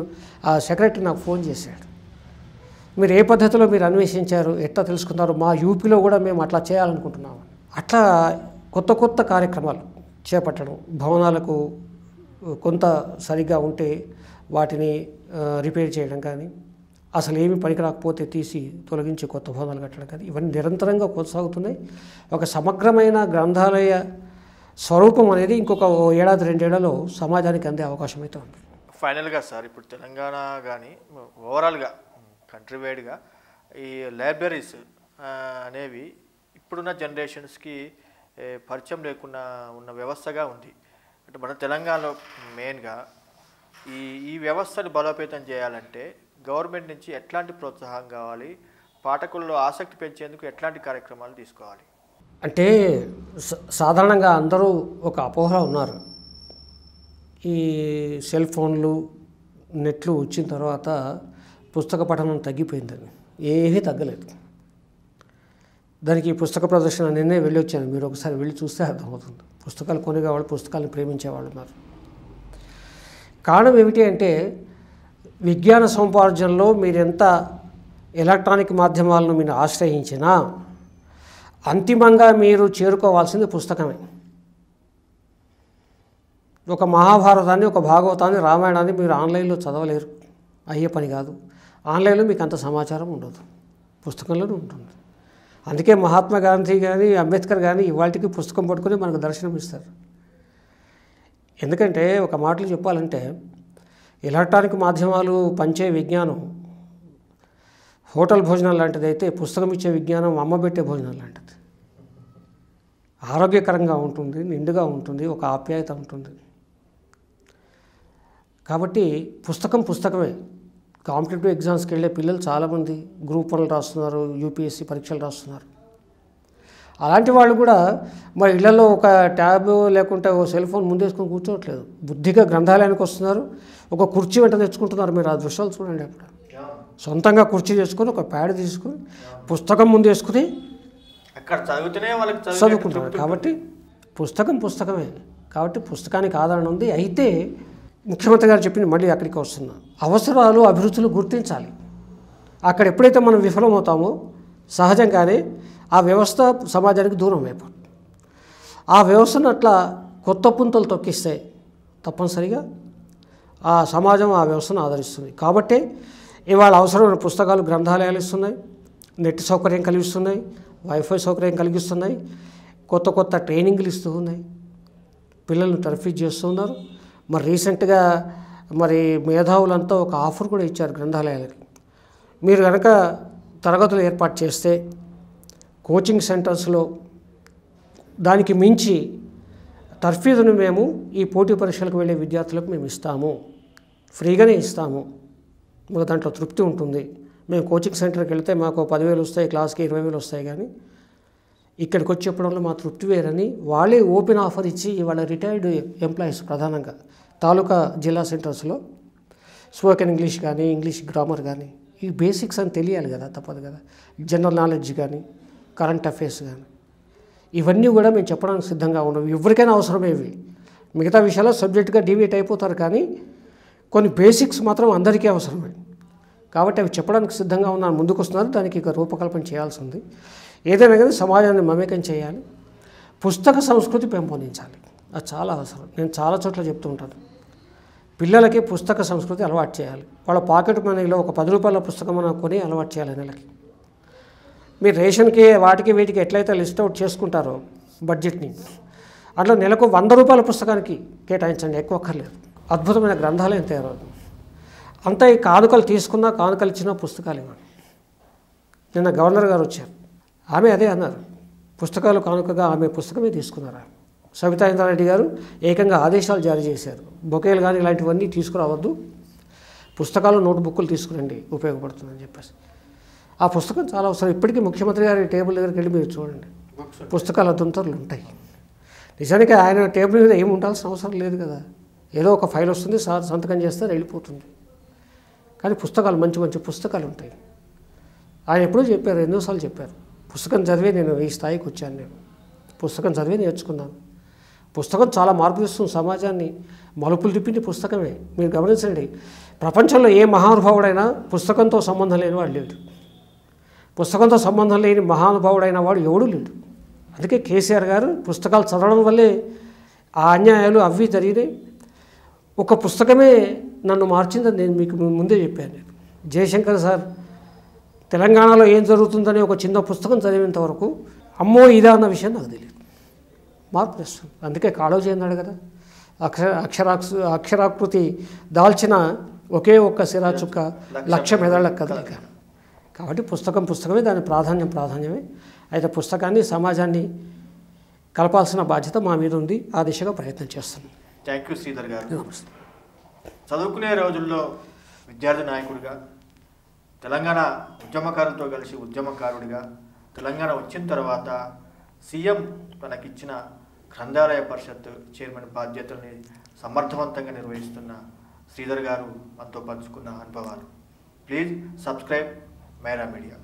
B: ఆ సెక్రటరీ నాకు ఫోన్ చేశాడు మీరు ఏ పద్ధతిలో మీరు అన్వేషించారు ఎట్లా తెలుసుకున్నారు మా యూపీలో కూడా మేము అట్లా చేయాలనుకుంటున్నాము అట్లా కొత్త కొత్త కార్యక్రమాలు చేపట్టడం భవనాలకు కొంత సరిగ్గా ఉంటే వాటిని రిపేర్ చేయడం కానీ అసలు ఏమి పనికి రాకపోతే తీసి తొలగించి కొత్త భవనాలు కట్టడం కానీ ఇవన్నీ నిరంతరంగా కొనసాగుతున్నాయి ఒక సమగ్రమైన గ్రంథాలయ స్వరూపం అనేది ఇంకొక ఏడాది రెండేళ్లలో సమాజానికి అందే అవకాశం అయితే ఉంది
A: ఫైనల్గా సార్ ఇప్పుడు తెలంగాణ కానీ ఓవరాల్గా కంట్రీ వైడ్గా ఈ లైబ్రరీస్ అనేవి ఇప్పుడున్న జనరేషన్స్కి పరిచయం లేకుండా ఉన్న వ్యవస్థగా ఉంది అంటే మన తెలంగాణలో మెయిన్గా ఈ ఈ వ్యవస్థను బలోపేతం చేయాలంటే గవర్నమెంట్ నుంచి ఎట్లాంటి ప్రోత్సాహం కావాలి పాఠకుల్లో ఆసక్తి పెంచేందుకు ఎట్లాంటి కార్యక్రమాలు తీసుకోవాలి
B: అంటే సాధారణంగా అందరూ ఒక అపోహ ఉన్నారు ఈ సెల్ ఫోన్లు నెట్లు వచ్చిన తర్వాత పుస్తక పఠనం తగ్గిపోయిందని ఏమీ తగ్గలేదు దానికి పుస్తక ప్రదర్శన నిన్నే వచ్చాను మీరు ఒకసారి వెళ్ళి చూస్తే అర్థమవుతుంది పుస్తకాలు కొనేవాళ్ళు పుస్తకాలను ప్రేమించేవాళ్ళు ఉన్నారు కారణం ఏమిటి అంటే విజ్ఞాన సముపార్జనలో మీరెంత ఎలక్ట్రానిక్ మాధ్యమాలను మీరు ఆశ్రయించినా అంతిమంగా మీరు చేరుకోవాల్సింది పుస్తకమే ఒక మహాభారతాన్ని ఒక భాగవతాన్ని రామాయణాన్ని మీరు ఆన్లైన్లో చదవలేరు అయ్యే పని కాదు ఆన్లైన్లో మీకు అంత సమాచారం ఉండదు పుస్తకంలోనే ఉంటుంది అందుకే మహాత్మా గాంధీ కానీ అంబేద్కర్ కానీ ఇవాళకి పుస్తకం పట్టుకొని మనకు దర్శనం ఇస్తారు ఎందుకంటే ఒక మాటలు చెప్పాలంటే ఎలక్ట్రానిక్ మాధ్యమాలు పంచే విజ్ఞానం హోటల్ భోజనం లాంటిది అయితే పుస్తకం ఇచ్చే విజ్ఞానం అమ్మ పెట్టే భోజనాలు లాంటిది ఆరోగ్యకరంగా ఉంటుంది నిండుగా ఉంటుంది ఒక ఆప్యాయత ఉంటుంది కాబట్టి పుస్తకం పుస్తకమే కాంపిటేటివ్ ఎగ్జామ్స్కి వెళ్ళే పిల్లలు చాలామంది గ్రూప్ వన్లు రాస్తున్నారు యూపీఎస్సీ పరీక్షలు రాస్తున్నారు అలాంటి వాళ్ళు కూడా మరి ఇళ్లలో ఒక ట్యాబ్ లేకుంటే ఒక సెల్ ఫోన్ ముందేసుకొని కూర్చోవట్లేదు బుద్ధిగా గ్రంథాలయానికి వస్తున్నారు ఒక కుర్చీ వెంట తెచ్చుకుంటున్నారు మీరు ఆ దృశ్యాలు చూడండి అక్కడ సొంతంగా కుర్చీ చేసుకొని ఒక ప్యాడ్ తీసుకుని పుస్తకం ముందేసుకుని చదువుకుంటున్నారు కాబట్టి పుస్తకం పుస్తకమే కాబట్టి పుస్తకానికి ఆధారణ ఉంది అయితే ముఖ్యమంత్రి గారు చెప్పింది మళ్ళీ అక్కడికి వస్తున్నా అవసరాలు అభిరుచులు గుర్తించాలి అక్కడ ఎప్పుడైతే మనం విఫలమవుతామో సహజంగానే ఆ వ్యవస్థ సమాజానికి దూరం అయిపోతుంది ఆ వ్యవస్థను అట్లా కొత్త పుంతలు తొక్కిస్తే తప్పనిసరిగా ఆ సమాజం ఆ వ్యవస్థను ఆదరిస్తుంది కాబట్టి ఇవాళ అవసరమైన పుస్తకాలు గ్రంథాలయాలు ఇస్తున్నాయి నెట్ సౌకర్యం కలిగిస్తున్నాయి వైఫై సౌకర్యం కలిగిస్తున్నాయి కొత్త కొత్త ట్రైనింగ్లు ఇస్తూ ఉన్నాయి పిల్లలను టర్ఫీజ్ చేస్తున్నారు మరి రీసెంట్గా మరి మేధావులంతా ఒక ఆఫర్ కూడా ఇచ్చారు గ్రంథాలయాలకి మీరు కనుక తరగతులు ఏర్పాటు చేస్తే కోచింగ్ సెంటర్స్లో దానికి మించి తర్ఫీదును మేము ఈ పోటీ పరీక్షలకు వెళ్ళే విద్యార్థులకు మేము ఇస్తాము ఫ్రీగానే ఇస్తాము మాకు దాంట్లో తృప్తి ఉంటుంది మేము కోచింగ్ సెంటర్కి వెళితే మాకు పదివేలు వస్తాయి క్లాస్కి ఇరవై వేలు వస్తాయి కానీ ఇక్కడికి వచ్చి చెప్పడంలో మా తృప్తి వేరని వాళ్ళే ఓపెన్ ఆఫర్ ఇచ్చి వాళ్ళ రిటైర్డ్ ఎంప్లాయీస్ ప్రధానంగా తాలూకా జిల్లా సెంటర్స్లో స్పోకెన్ ఇంగ్లీష్ కానీ ఇంగ్లీష్ గ్రామర్ కానీ ఈ బేసిక్స్ అని తెలియాలి కదా తప్పదు కదా జనరల్ నాలెడ్జ్ కానీ కరెంట్ అఫైర్స్ కానీ ఇవన్నీ కూడా మేము చెప్పడానికి సిద్ధంగా ఉన్నాం ఎవరికైనా అవసరమేవి మిగతా విషయాల్లో సబ్జెక్టుగా డివేట్ అయిపోతారు కానీ కొన్ని బేసిక్స్ మాత్రం అందరికీ అవసరమే కాబట్టి అవి చెప్పడానికి సిద్ధంగా ఉన్నాను ముందుకు వస్తున్నారు దానికి ఇక రూపకల్పన చేయాల్సి ఉంది ఏదైనా కానీ సమాజాన్ని మమేకం చేయాలి పుస్తక సంస్కృతి పెంపొందించాలి అది చాలా అవసరం నేను చాలా చోట్ల చెప్తూ ఉంటాను పిల్లలకి పుస్తక సంస్కృతి అలవాటు చేయాలి వాళ్ళ పాకెట్ మనీలో ఒక పది రూపాయల పుస్తకం మనం కొని అలవాటు చేయాలి నెలకి మీరు రేషన్కి వాటికి వీటికి ఎట్లయితే లిస్ట్ అవుట్ చేసుకుంటారో బడ్జెట్ని అట్లా నెలకు వంద రూపాయల పుస్తకానికి కేటాయించండి ఎక్కువ అక్కర్లేదు అద్భుతమైన గ్రంథాలయం తయారవుతుంది అంతా ఈ కానుకలు తీసుకున్న కానుకలు ఇచ్చిన పుస్తకాలు ఇవ్వండి నిన్న గవర్నర్ గారు వచ్చారు ఆమె అదే అన్నారు పుస్తకాలు కానుకగా ఆమె పుస్తకమే తీసుకున్నారు ఆమె సవితారెడ్డి గారు ఏకంగా ఆదేశాలు జారీ చేశారు బొకేలు కానీ ఇలాంటివన్నీ తీసుకురావద్దు పుస్తకాలు నోట్ బుక్కులు తీసుకురండి ఉపయోగపడుతుందని చెప్పేసి ఆ పుస్తకం చాలా అవసరం ఇప్పటికీ ముఖ్యమంత్రి గారి టేబుల్ దగ్గరికి వెళ్ళి మీరు చూడండి పుస్తకాల దుంతర్లు ఉంటాయి నిజానికి ఆయన టేబుల్ మీద ఏమి ఉండాల్సిన అవసరం లేదు కదా ఏదో ఒక ఫైల్ వస్తుంది సార్ సంతకం చేస్తే వెళ్ళిపోతుంది కానీ పుస్తకాలు మంచి మంచి పుస్తకాలు ఉంటాయి ఆయన ఎప్పుడూ చెప్పారు ఎన్నోసార్లు చెప్పారు పుస్తకం చదివే నేను ఈ స్థాయికి వచ్చాను నేను పుస్తకం చదివే నేర్చుకున్నాను పుస్తకం చాలా మార్పు తెస్తుంది సమాజాన్ని మలుపులు తిప్పింది పుస్తకమే మీరు గమనించండి ప్రపంచంలో ఏ మహానుభావుడైనా పుస్తకంతో సంబంధం లేని వాడు లేడు పుస్తకంతో సంబంధం లేని మహానుభావుడైన వాడు ఎవడూ లేడు అందుకే కేసీఆర్ గారు పుస్తకాలు చదవడం వల్లే ఆ అన్యాయాలు అవి జరిగినాయి ఒక పుస్తకమే నన్ను మార్చిందని నేను మీకు ముందే చెప్పాను నేను జయశంకర్ సార్ తెలంగాణలో ఏం జరుగుతుందనే ఒక చిన్న పుస్తకం చదివేంత వరకు అమ్మో ఇదా అన్న విషయం నాకు తెలియదు మార్పు తెస్తుంది అందుకే కాళోజీ అన్నాడు కదా అక్షర అక్షరాక్ష అక్షరాకృతి దాల్చిన ఒకే ఒక్క సిరా చుక్క లక్ష మెదళ్ళ కదలిక కాబట్టి పుస్తకం పుస్తకమే దాని ప్రాధాన్యం ప్రాధాన్యమే అయితే పుస్తకాన్ని సమాజాన్ని కలపాల్సిన బాధ్యత మా మీద ఉంది ఆ దిశగా ప్రయత్నం చేస్తున్నాం
A: థ్యాంక్ యూ శ్రీధర్ గారు చదువుకునే రోజుల్లో విద్యార్థి నాయకుడిగా తెలంగాణ ఉద్యమకారులతో కలిసి ఉద్యమకారుడిగా తెలంగాణ వచ్చిన తర్వాత సీఎం తనకిచ్చిన గ్రంథాలయ పరిషత్ చైర్మన్ బాధ్యతల్ని సమర్థవంతంగా నిర్వహిస్తున్న శ్రీధర్ గారు మనతో పంచుకున్న అనుభవాలు ప్లీజ్ సబ్స్క్రైబ్ మేరా మీడియా